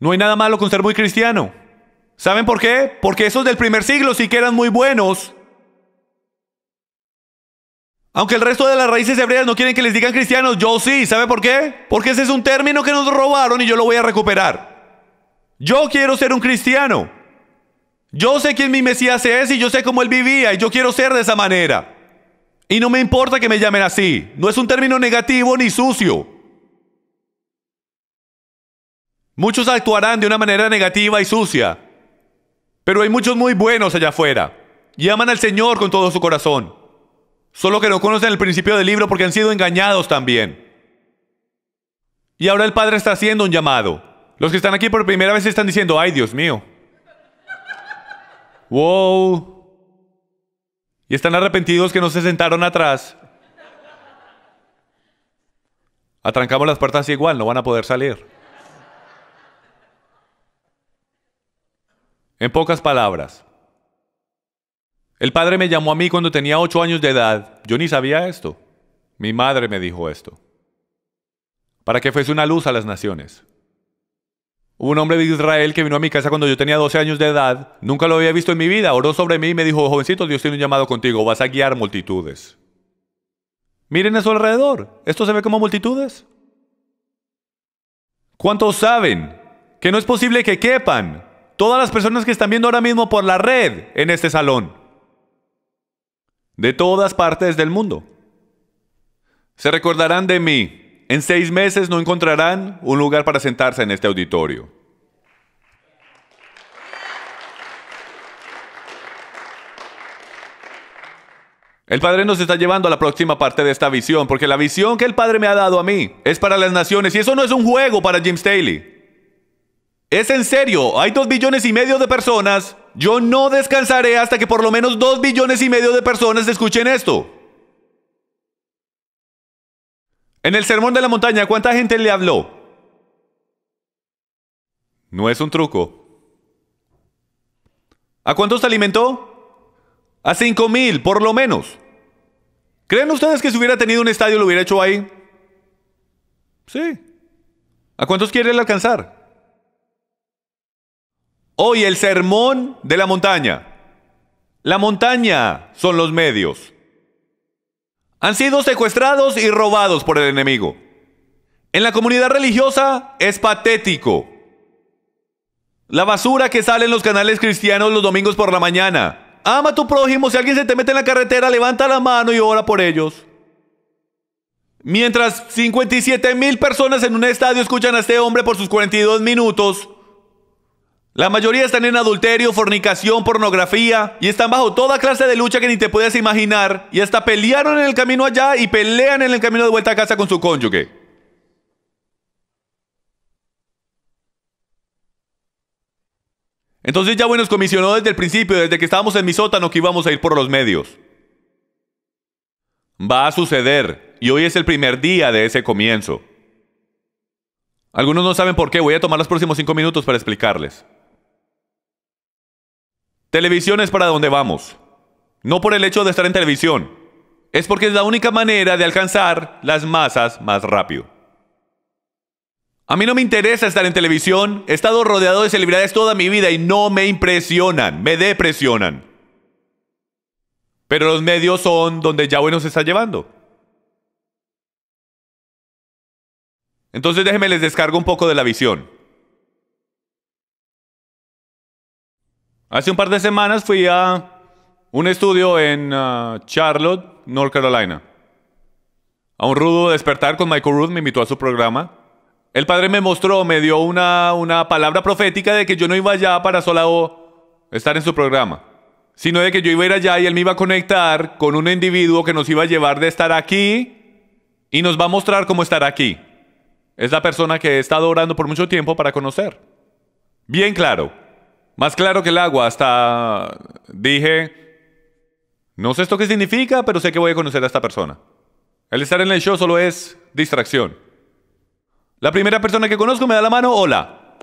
No hay nada malo con ser muy cristiano. ¿Saben por qué? Porque esos del primer siglo sí que eran muy buenos. Aunque el resto de las raíces hebreas no quieren que les digan cristianos, yo sí. ¿Sabe por qué? Porque ese es un término que nos robaron y yo lo voy a recuperar. Yo quiero ser un cristiano. Yo sé quién mi Mesías es y yo sé cómo él vivía y yo quiero ser de esa manera. Y no me importa que me llamen así. No es un término negativo ni sucio. Muchos actuarán de una manera negativa y sucia. Pero hay muchos muy buenos allá afuera. Y aman al Señor con todo su corazón. Solo que no conocen el principio del libro porque han sido engañados también. Y ahora el Padre está haciendo un llamado. Los que están aquí por primera vez están diciendo, ay Dios mío. Wow. Y están arrepentidos que no se sentaron atrás. Atrancamos las puertas igual, no van a poder salir. En pocas palabras, el padre me llamó a mí cuando tenía ocho años de edad. Yo ni sabía esto. Mi madre me dijo esto. Para que fuese una luz a las naciones. Hubo un hombre de Israel que vino a mi casa cuando yo tenía 12 años de edad. Nunca lo había visto en mi vida. Oró sobre mí y me dijo, jovencito, Dios tiene un llamado contigo. Vas a guiar multitudes. Miren a su alrededor. ¿Esto se ve como multitudes? ¿Cuántos saben que no es posible que quepan todas las personas que están viendo ahora mismo por la red en este salón? De todas partes del mundo. Se recordarán de mí en seis meses no encontrarán un lugar para sentarse en este auditorio. El Padre nos está llevando a la próxima parte de esta visión, porque la visión que el Padre me ha dado a mí es para las naciones, y eso no es un juego para Jim Staley. Es en serio, hay dos billones y medio de personas. Yo no descansaré hasta que por lo menos dos billones y medio de personas escuchen esto. En el Sermón de la Montaña, ¿cuánta gente le habló? No es un truco. ¿A cuántos alimentó? A cinco mil, por lo menos. ¿Creen ustedes que si hubiera tenido un estadio lo hubiera hecho ahí? Sí. ¿A cuántos quiere alcanzar? Hoy el sermón de la montaña. La montaña son los medios han sido secuestrados y robados por el enemigo. En la comunidad religiosa es patético. La basura que sale en los canales cristianos los domingos por la mañana. Ama a tu prójimo, si alguien se te mete en la carretera, levanta la mano y ora por ellos. Mientras 57 mil personas en un estadio escuchan a este hombre por sus 42 minutos, la mayoría están en adulterio, fornicación, pornografía y están bajo toda clase de lucha que ni te puedes imaginar y hasta pelearon en el camino allá y pelean en el camino de vuelta a casa con su cónyuge. Entonces bueno, nos comisionó desde el principio, desde que estábamos en mi sótano, que íbamos a ir por los medios. Va a suceder y hoy es el primer día de ese comienzo. Algunos no saben por qué, voy a tomar los próximos cinco minutos para explicarles. Televisión es para donde vamos. No por el hecho de estar en televisión. Es porque es la única manera de alcanzar las masas más rápido. A mí no me interesa estar en televisión. He estado rodeado de celebridades toda mi vida y no me impresionan, me depresionan. Pero los medios son donde Yahweh nos está llevando. Entonces déjenme les descargo un poco de la visión. Hace un par de semanas fui a un estudio en uh, Charlotte, North Carolina. A un rudo despertar con Michael Rood me invitó a su programa. El padre me mostró, me dio una, una palabra profética de que yo no iba allá para solo estar en su programa, sino de que yo iba a ir allá y él me iba a conectar con un individuo que nos iba a llevar de estar aquí y nos va a mostrar cómo estar aquí. Es la persona que he estado orando por mucho tiempo para conocer. Bien claro. Más claro que el agua, hasta dije, no sé esto qué significa, pero sé que voy a conocer a esta persona. El estar en el show solo es distracción. La primera persona que conozco me da la mano, hola.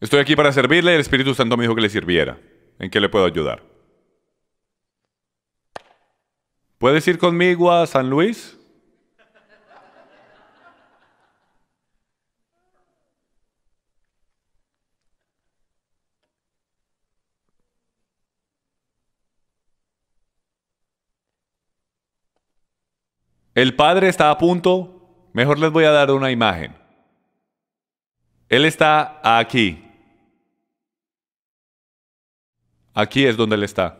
Estoy aquí para servirle, el Espíritu Santo me dijo que le sirviera. ¿En qué le puedo ayudar? ¿Puedes ir conmigo a San Luis? El padre está a punto, mejor les voy a dar una imagen. Él está aquí. Aquí es donde él está.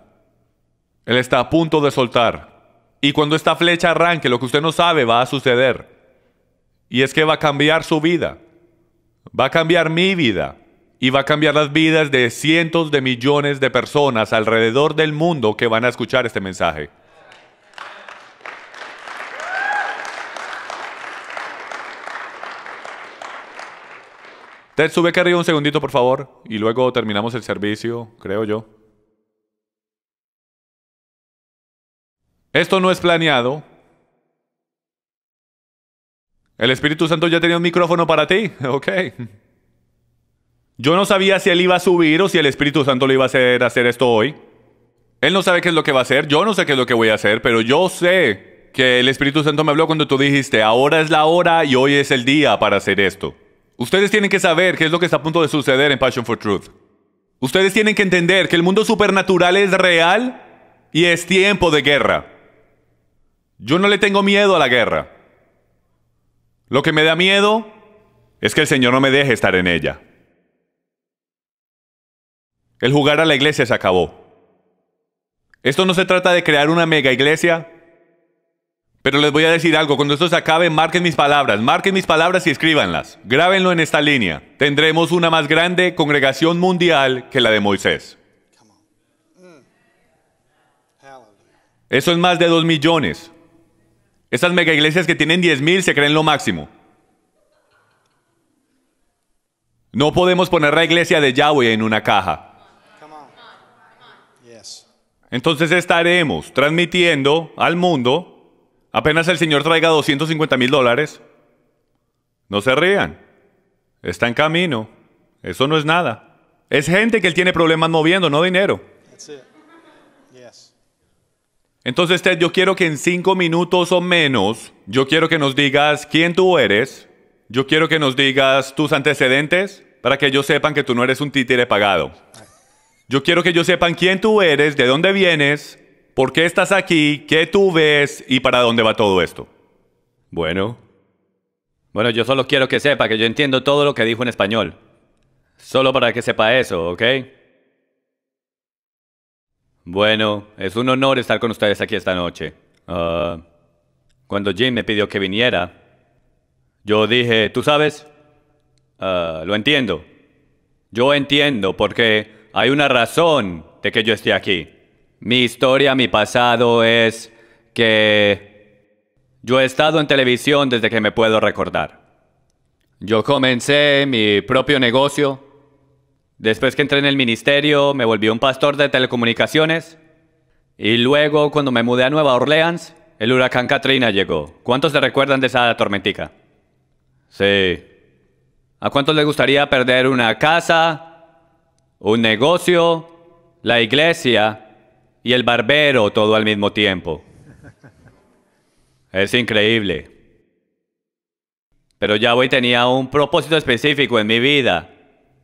Él está a punto de soltar. Y cuando esta flecha arranque, lo que usted no sabe va a suceder. Y es que va a cambiar su vida. Va a cambiar mi vida. Y va a cambiar las vidas de cientos de millones de personas alrededor del mundo que van a escuchar este mensaje. sube que arriba un segundito, por favor, y luego terminamos el servicio, creo yo. Esto no es planeado. El Espíritu Santo ya tenía un micrófono para ti. [laughs] Ok. Yo no sabía si él iba a subir o si el Espíritu Santo le iba a hacer hacer esto hoy. Él no sabe qué es lo que va a hacer, yo no sé qué es lo que voy a hacer, pero yo sé que el Espíritu Santo me habló cuando tú dijiste, ahora es la hora y hoy es el día para hacer esto. Ustedes tienen que saber qué es lo que está a punto de suceder en Passion for Truth. Ustedes tienen que entender que el mundo supernatural es real y es tiempo de guerra. Yo no le tengo miedo a la guerra. Lo que me da miedo es que el Señor no me deje estar en ella. El jugar a la iglesia se acabó. Esto no se trata de crear una mega iglesia pero les voy a decir algo, cuando esto se acabe, marquen mis palabras, marquen mis palabras y escríbanlas. Grábenlo en esta línea. Tendremos una más grande congregación mundial que la de Moisés. Eso es más de dos millones. Esas mega iglesias que tienen diez mil se creen lo máximo. No podemos poner la iglesia de Yahweh en una caja. Entonces estaremos transmitiendo al mundo Apenas el señor traiga 250 mil dólares. No se rían. Está en camino. Eso no es nada. Es gente que él tiene problemas moviendo, no dinero. Entonces, Ted, yo quiero que en cinco minutos o menos, yo quiero que nos digas quién tú eres. Yo quiero que nos digas tus antecedentes para que ellos sepan que tú no eres un títere pagado. Yo quiero que ellos sepan quién tú eres, de dónde vienes, ¿Por qué estás aquí? ¿Qué tú ves? ¿Y para dónde va todo esto? Bueno. Bueno, yo solo quiero que sepa que yo entiendo todo lo que dijo en español. Solo para que sepa eso, ¿ok? Bueno, es un honor estar con ustedes aquí esta noche. Ah, cuando Jim me pidió que viniera, yo dije, tú sabes, ah, lo entiendo. Yo entiendo porque hay una razón de que yo esté aquí. Mi historia, mi pasado es que yo he estado en televisión desde que me puedo recordar. Yo comencé mi propio negocio. Después que entré en el ministerio, me volví un pastor de telecomunicaciones. Y luego, cuando me mudé a Nueva Orleans, el huracán Katrina llegó. ¿Cuántos se recuerdan de esa tormentica? Sí. ¿A cuántos les gustaría perder una casa, un negocio, la iglesia y el barbero todo al mismo tiempo. Es increíble. Pero ya Yahweh tenía un propósito específico en mi vida.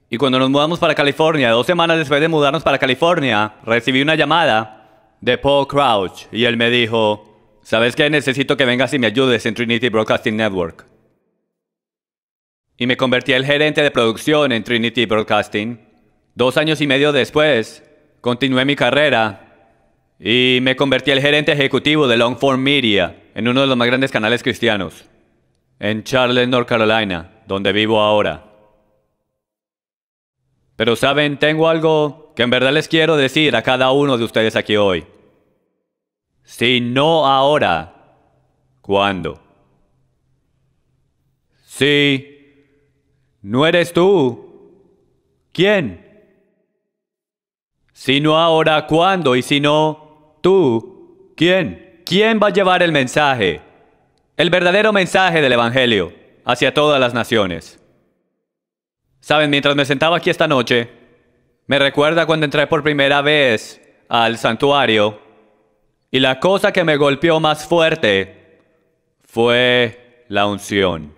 Y cuando nos mudamos para California, dos semanas después de mudarnos para California, recibí una llamada de Paul Crouch y él me dijo, ¿sabes qué? Necesito que vengas y me ayudes en Trinity Broadcasting Network. Y me convertí en gerente de producción en Trinity Broadcasting. Dos años y medio después, continué mi carrera y me convertí al gerente ejecutivo de Longform Media en uno de los más grandes canales cristianos, en Charlotte, North Carolina, donde vivo ahora. Pero saben, tengo algo que en verdad les quiero decir a cada uno de ustedes aquí hoy. Si no ahora, ¿cuándo? Si no eres tú, ¿quién? Si no ahora, ¿cuándo? Y si no, Tú, ¿quién? ¿Quién va a llevar el mensaje? El verdadero mensaje del Evangelio hacia todas las naciones. Saben, mientras me sentaba aquí esta noche, me recuerda cuando entré por primera vez al santuario y la cosa que me golpeó más fuerte fue la unción.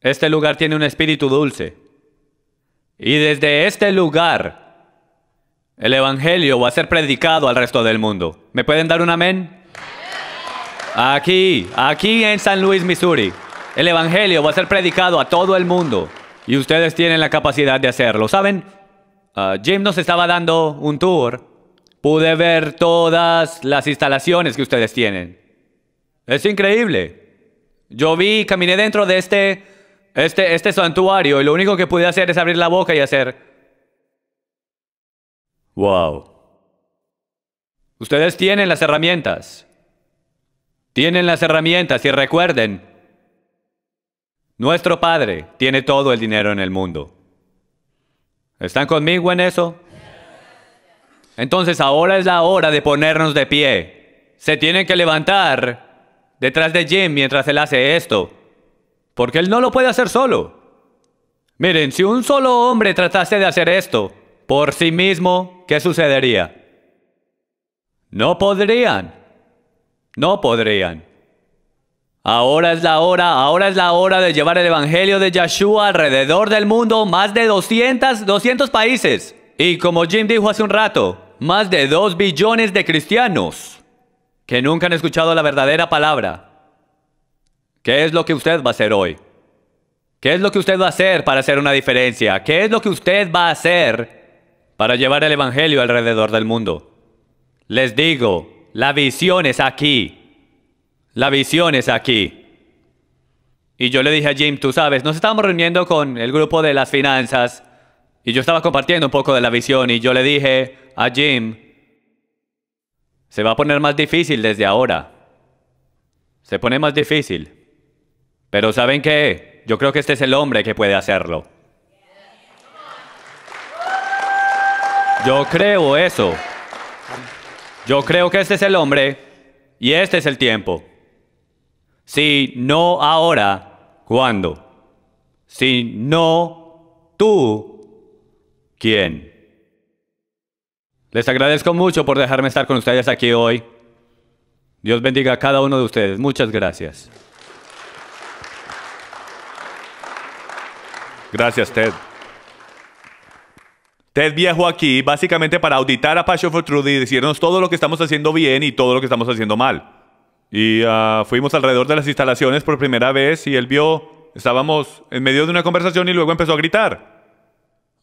Este lugar tiene un espíritu dulce. Y desde este lugar el Evangelio va a ser predicado al resto del mundo. ¿Me pueden dar un amén? Aquí, aquí en San Luis, Missouri. El Evangelio va a ser predicado a todo el mundo. Y ustedes tienen la capacidad de hacerlo. ¿Saben? Ah, Jim nos estaba dando un tour. Pude ver todas las instalaciones que ustedes tienen. Es increíble. Yo vi, caminé dentro de este, este, este santuario y lo único que pude hacer es abrir la boca y hacer... Wow. Ustedes tienen las herramientas. Tienen las herramientas y recuerden, nuestro Padre tiene todo el dinero en el mundo. ¿Están conmigo en eso? Entonces ahora es la hora de ponernos de pie. Se tienen que levantar detrás de Jim mientras él hace esto. Porque él no lo puede hacer solo. Miren, si un solo hombre tratase de hacer esto, por sí mismo, ¿qué sucedería? No podrían. No podrían. Ahora es la hora, ahora es la hora de llevar el Evangelio de Yeshua alrededor del mundo, más de 200, 200 países. Y como Jim dijo hace un rato, más de 2 billones de cristianos que nunca han escuchado la verdadera palabra. ¿Qué es lo que usted va a hacer hoy? ¿Qué es lo que usted va a hacer para hacer una diferencia? ¿Qué es lo que usted va a hacer para llevar el Evangelio alrededor del mundo. Les digo, la visión es aquí. La visión es aquí. Y yo le dije a Jim, tú sabes, nos estábamos reuniendo con el grupo de las finanzas y yo estaba compartiendo un poco de la visión y yo le dije a Jim, se va a poner más difícil desde ahora. Se pone más difícil. Pero ¿saben qué? Yo creo que este es el hombre que puede hacerlo. Yo creo eso. Yo creo que este es el hombre y este es el tiempo. Si no ahora, ¿cuándo? Si no tú, ¿quién? Les agradezco mucho por dejarme estar con ustedes aquí hoy. Dios bendiga a cada uno de ustedes. Muchas gracias. Gracias, Ted. Ted Viejo aquí, básicamente para auditar a Passion for Truth y decirnos todo lo que estamos haciendo bien y todo lo que estamos haciendo mal. Y ah, fuimos alrededor de las instalaciones por primera vez y él vio, estábamos en medio de una conversación y luego empezó a gritar.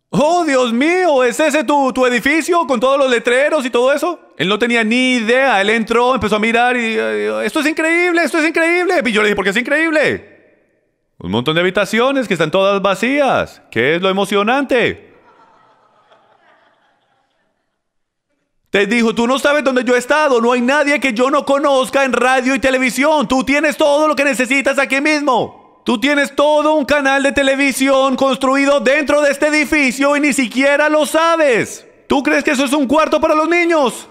¡Oh, Dios mío! ¿Es ese tu, edificio con todos los letreros y todo eso? Él no tenía ni idea. Él entró, empezó a mirar y... ¡Esto es increíble! ¡Esto es increíble! Y yo le dije, ¿por qué es increíble? Un montón de habitaciones que están todas vacías. ¿Qué es lo emocionante? Te dijo, tú no sabes dónde yo he estado, no hay nadie que yo no conozca en radio y televisión, tú tienes todo lo que necesitas aquí mismo. Tú tienes todo un canal de televisión construido dentro de este edificio y ni siquiera lo sabes. ¿Tú crees que eso es un cuarto para los niños?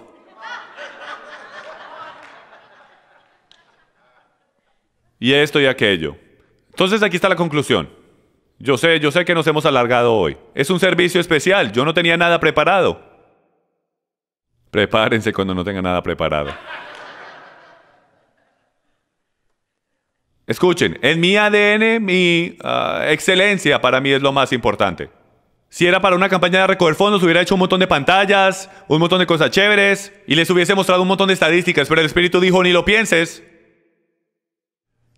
Y esto y aquello. Entonces aquí está la conclusión. Yo sé, yo sé que nos hemos alargado hoy. Es un servicio especial, yo no tenía nada preparado. Prepárense cuando no tengan nada preparado. Escuchen, en mi ADN mi ah, excelencia para mí es lo más importante. Si era para una campaña de recoger fondos, hubiera hecho un montón de pantallas, un montón de cosas chéveres y les hubiese mostrado un montón de estadísticas, pero el espíritu dijo, ni lo pienses.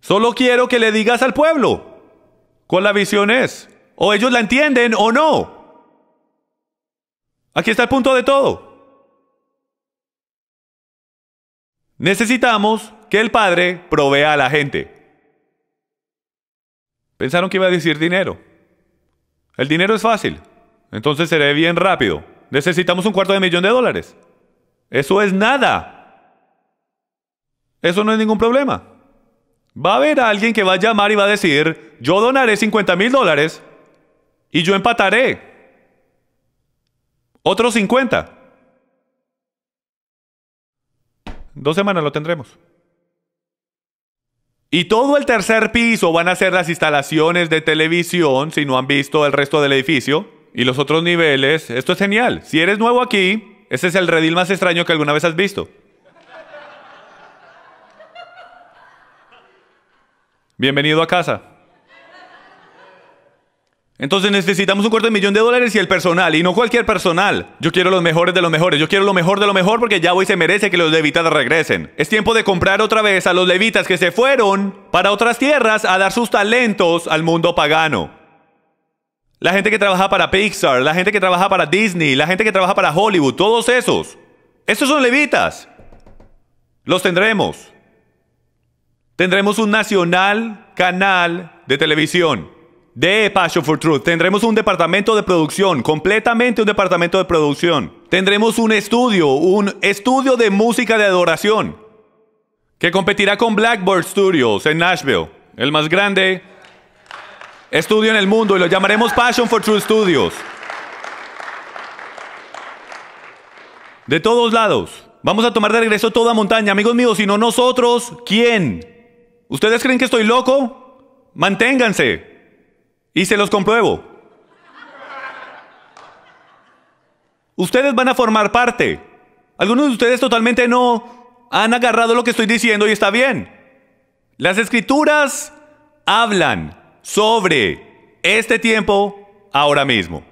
Solo quiero que le digas al pueblo cuál la visión es. O ellos la entienden o no. Aquí está el punto de todo. Necesitamos que el Padre provea a la gente. Pensaron que iba a decir dinero. El dinero es fácil, entonces seré bien rápido. Necesitamos un cuarto de millón de dólares. Eso es nada. Eso no es ningún problema. Va a haber alguien que va a llamar y va a decir, yo donaré 50 mil dólares y yo empataré. Otros 50. Dos semanas lo tendremos. Y todo el tercer piso van a ser las instalaciones de televisión, si no han visto el resto del edificio. Y los otros niveles, esto es genial. Si eres nuevo aquí, este es el redil más extraño que alguna vez has visto. Bienvenido a casa. Entonces necesitamos un cuarto de millón de dólares y el personal, y no cualquier personal. Yo quiero los mejores de los mejores, yo quiero lo mejor de lo mejor porque ya hoy se merece que los levitas regresen. Es tiempo de comprar otra vez a los levitas que se fueron para otras tierras a dar sus talentos al mundo pagano. La gente que trabaja para Pixar, la gente que trabaja para Disney, la gente que trabaja para Hollywood, todos esos. Esos son levitas. Los tendremos. Tendremos un nacional canal de televisión de Passion for Truth. Tendremos un departamento de producción, completamente un departamento de producción. Tendremos un estudio, un estudio de música de adoración, que competirá con Blackboard Studios en Nashville, el más grande estudio en el mundo, y lo llamaremos Passion for Truth Studios. De todos lados. Vamos a tomar de regreso toda montaña. Amigos míos, si no nosotros, ¿quién? ¿Ustedes creen que estoy loco? Manténganse. Y se los compruebo. Ustedes van a formar parte. Algunos de ustedes totalmente no han agarrado lo que estoy diciendo y está bien. Las escrituras hablan sobre este tiempo ahora mismo.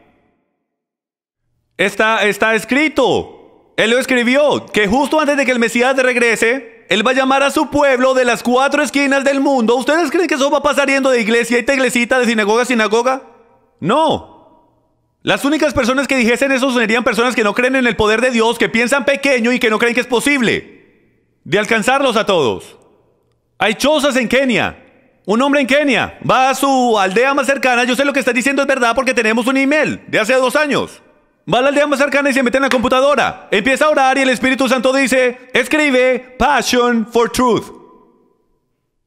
Está, está escrito. Él lo escribió, que justo antes de que el Mesías regrese, él va a llamar a su pueblo de las cuatro esquinas del mundo. ¿Ustedes creen que eso va a pasar yendo de iglesia y iglesita, de sinagoga a sinagoga? No. Las únicas personas que dijesen eso serían personas que no creen en el poder de Dios, que piensan pequeño y que no creen que es posible de alcanzarlos a todos. Hay chozas en Kenia. Un hombre en Kenia va a su aldea más cercana. Yo sé lo que está diciendo es verdad porque tenemos un email de hace dos años. Va a la aldea más cercana y se mete en la computadora. Empieza a orar y el Espíritu Santo dice, escribe Passion for Truth.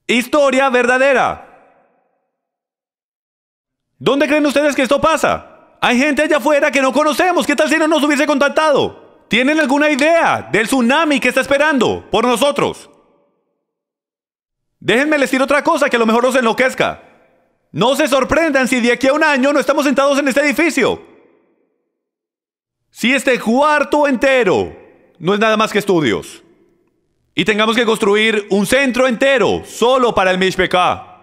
Historia verdadera. ¿Dónde creen ustedes que esto pasa? Hay gente allá afuera que no conocemos. ¿Qué tal si no nos hubiese contactado? ¿Tienen alguna idea del tsunami que está esperando por nosotros? Déjenme decir otra cosa que a lo mejor os enloquezca. No se sorprendan si de aquí a un año no estamos sentados en este edificio. Si este cuarto entero no es nada más que estudios y tengamos que construir un centro entero solo para el Mishpekah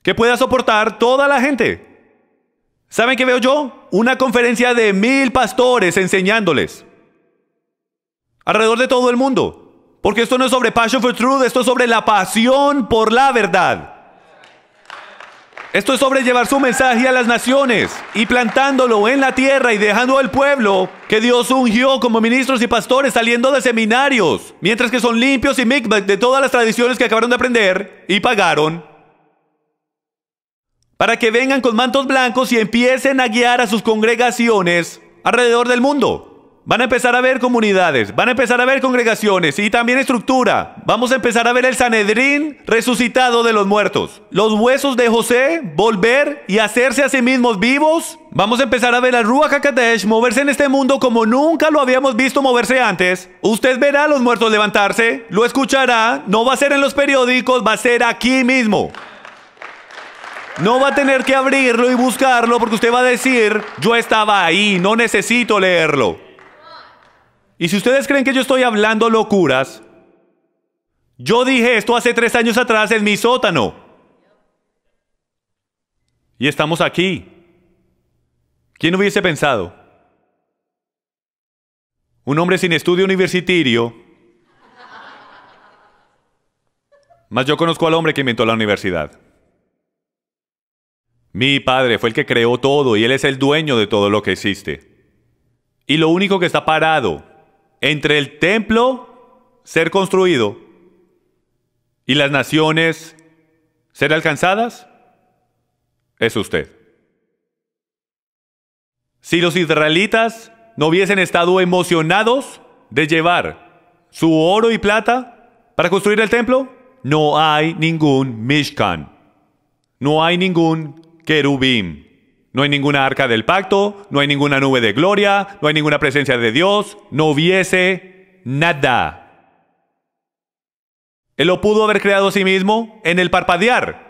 que pueda soportar toda la gente. ¿Saben qué veo yo? Una conferencia de mil pastores enseñándoles alrededor de todo el mundo. Porque esto no es sobre Passion for Truth, esto es sobre la pasión por la verdad. Esto es sobre llevar su mensaje a las naciones y plantándolo en la tierra y dejando al pueblo que Dios ungió como ministros y pastores saliendo de seminarios, mientras que son limpios y mixtos de todas las tradiciones que acabaron de aprender y pagaron. Para que vengan con mantos blancos y empiecen a guiar a sus congregaciones alrededor del mundo. Van a empezar a ver comunidades, van a empezar a ver congregaciones y también estructura. Vamos a empezar a ver el Sanedrín resucitado de los muertos. Los huesos de José volver y hacerse a sí mismos vivos. Vamos a empezar a ver a Ruach HaKadosh moverse en este mundo como nunca lo habíamos visto moverse antes. Usted verá a los muertos levantarse, lo escuchará, no va a ser en los periódicos, va a ser aquí mismo. No va a tener que abrirlo y buscarlo porque usted va a decir, yo estaba ahí, no necesito leerlo. Y si ustedes creen que yo estoy hablando locuras, yo dije esto hace tres años atrás en mi sótano. Y estamos aquí. ¿Quién hubiese pensado? Un hombre sin estudio universitario. Mas yo conozco al hombre que inventó la universidad. Mi padre fue el que creó todo y él es el dueño de todo lo que existe. Y lo único que está parado entre el templo ser construido y las naciones ser alcanzadas? Es usted. Si los israelitas no hubiesen estado emocionados de llevar su oro y plata para construir el templo, no hay ningún Mishkan, no hay ningún Kerubim. No hay ninguna arca del pacto, no hay ninguna nube de gloria, no hay ninguna presencia de Dios, no hubiese nada. Él lo pudo haber creado a sí mismo en el parpadear.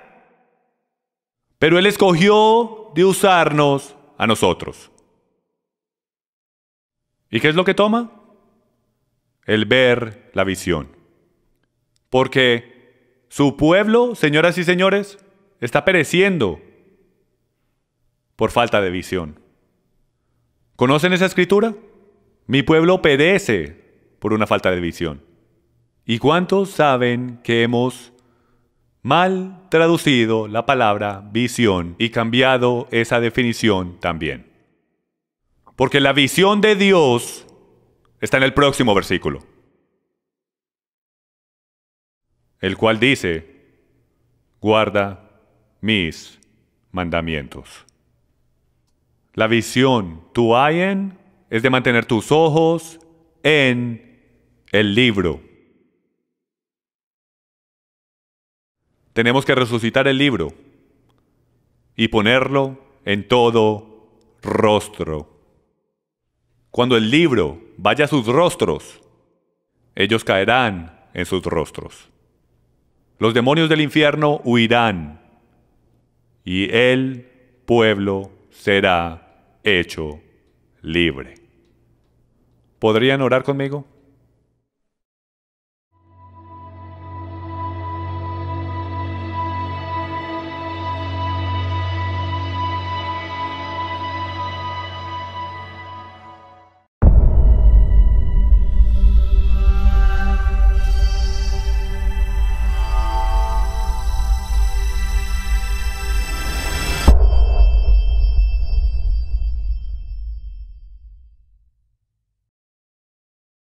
Pero Él escogió de usarnos a nosotros. ¿Y qué es lo que toma? El ver la visión. Porque su pueblo, señoras y señores, está pereciendo por falta de visión. ¿Conocen esa escritura? Mi pueblo perece por una falta de visión. ¿Y cuántos saben que hemos mal traducido la palabra visión y cambiado esa definición también? Porque la visión de Dios está en el próximo versículo, el cual dice, guarda mis mandamientos. La visión, tu en, es de mantener tus ojos en el libro. Tenemos que resucitar el libro y ponerlo en todo rostro. Cuando el libro vaya a sus rostros, ellos caerán en sus rostros. Los demonios del infierno huirán y el pueblo será hecho libre. ¿Podrían orar conmigo?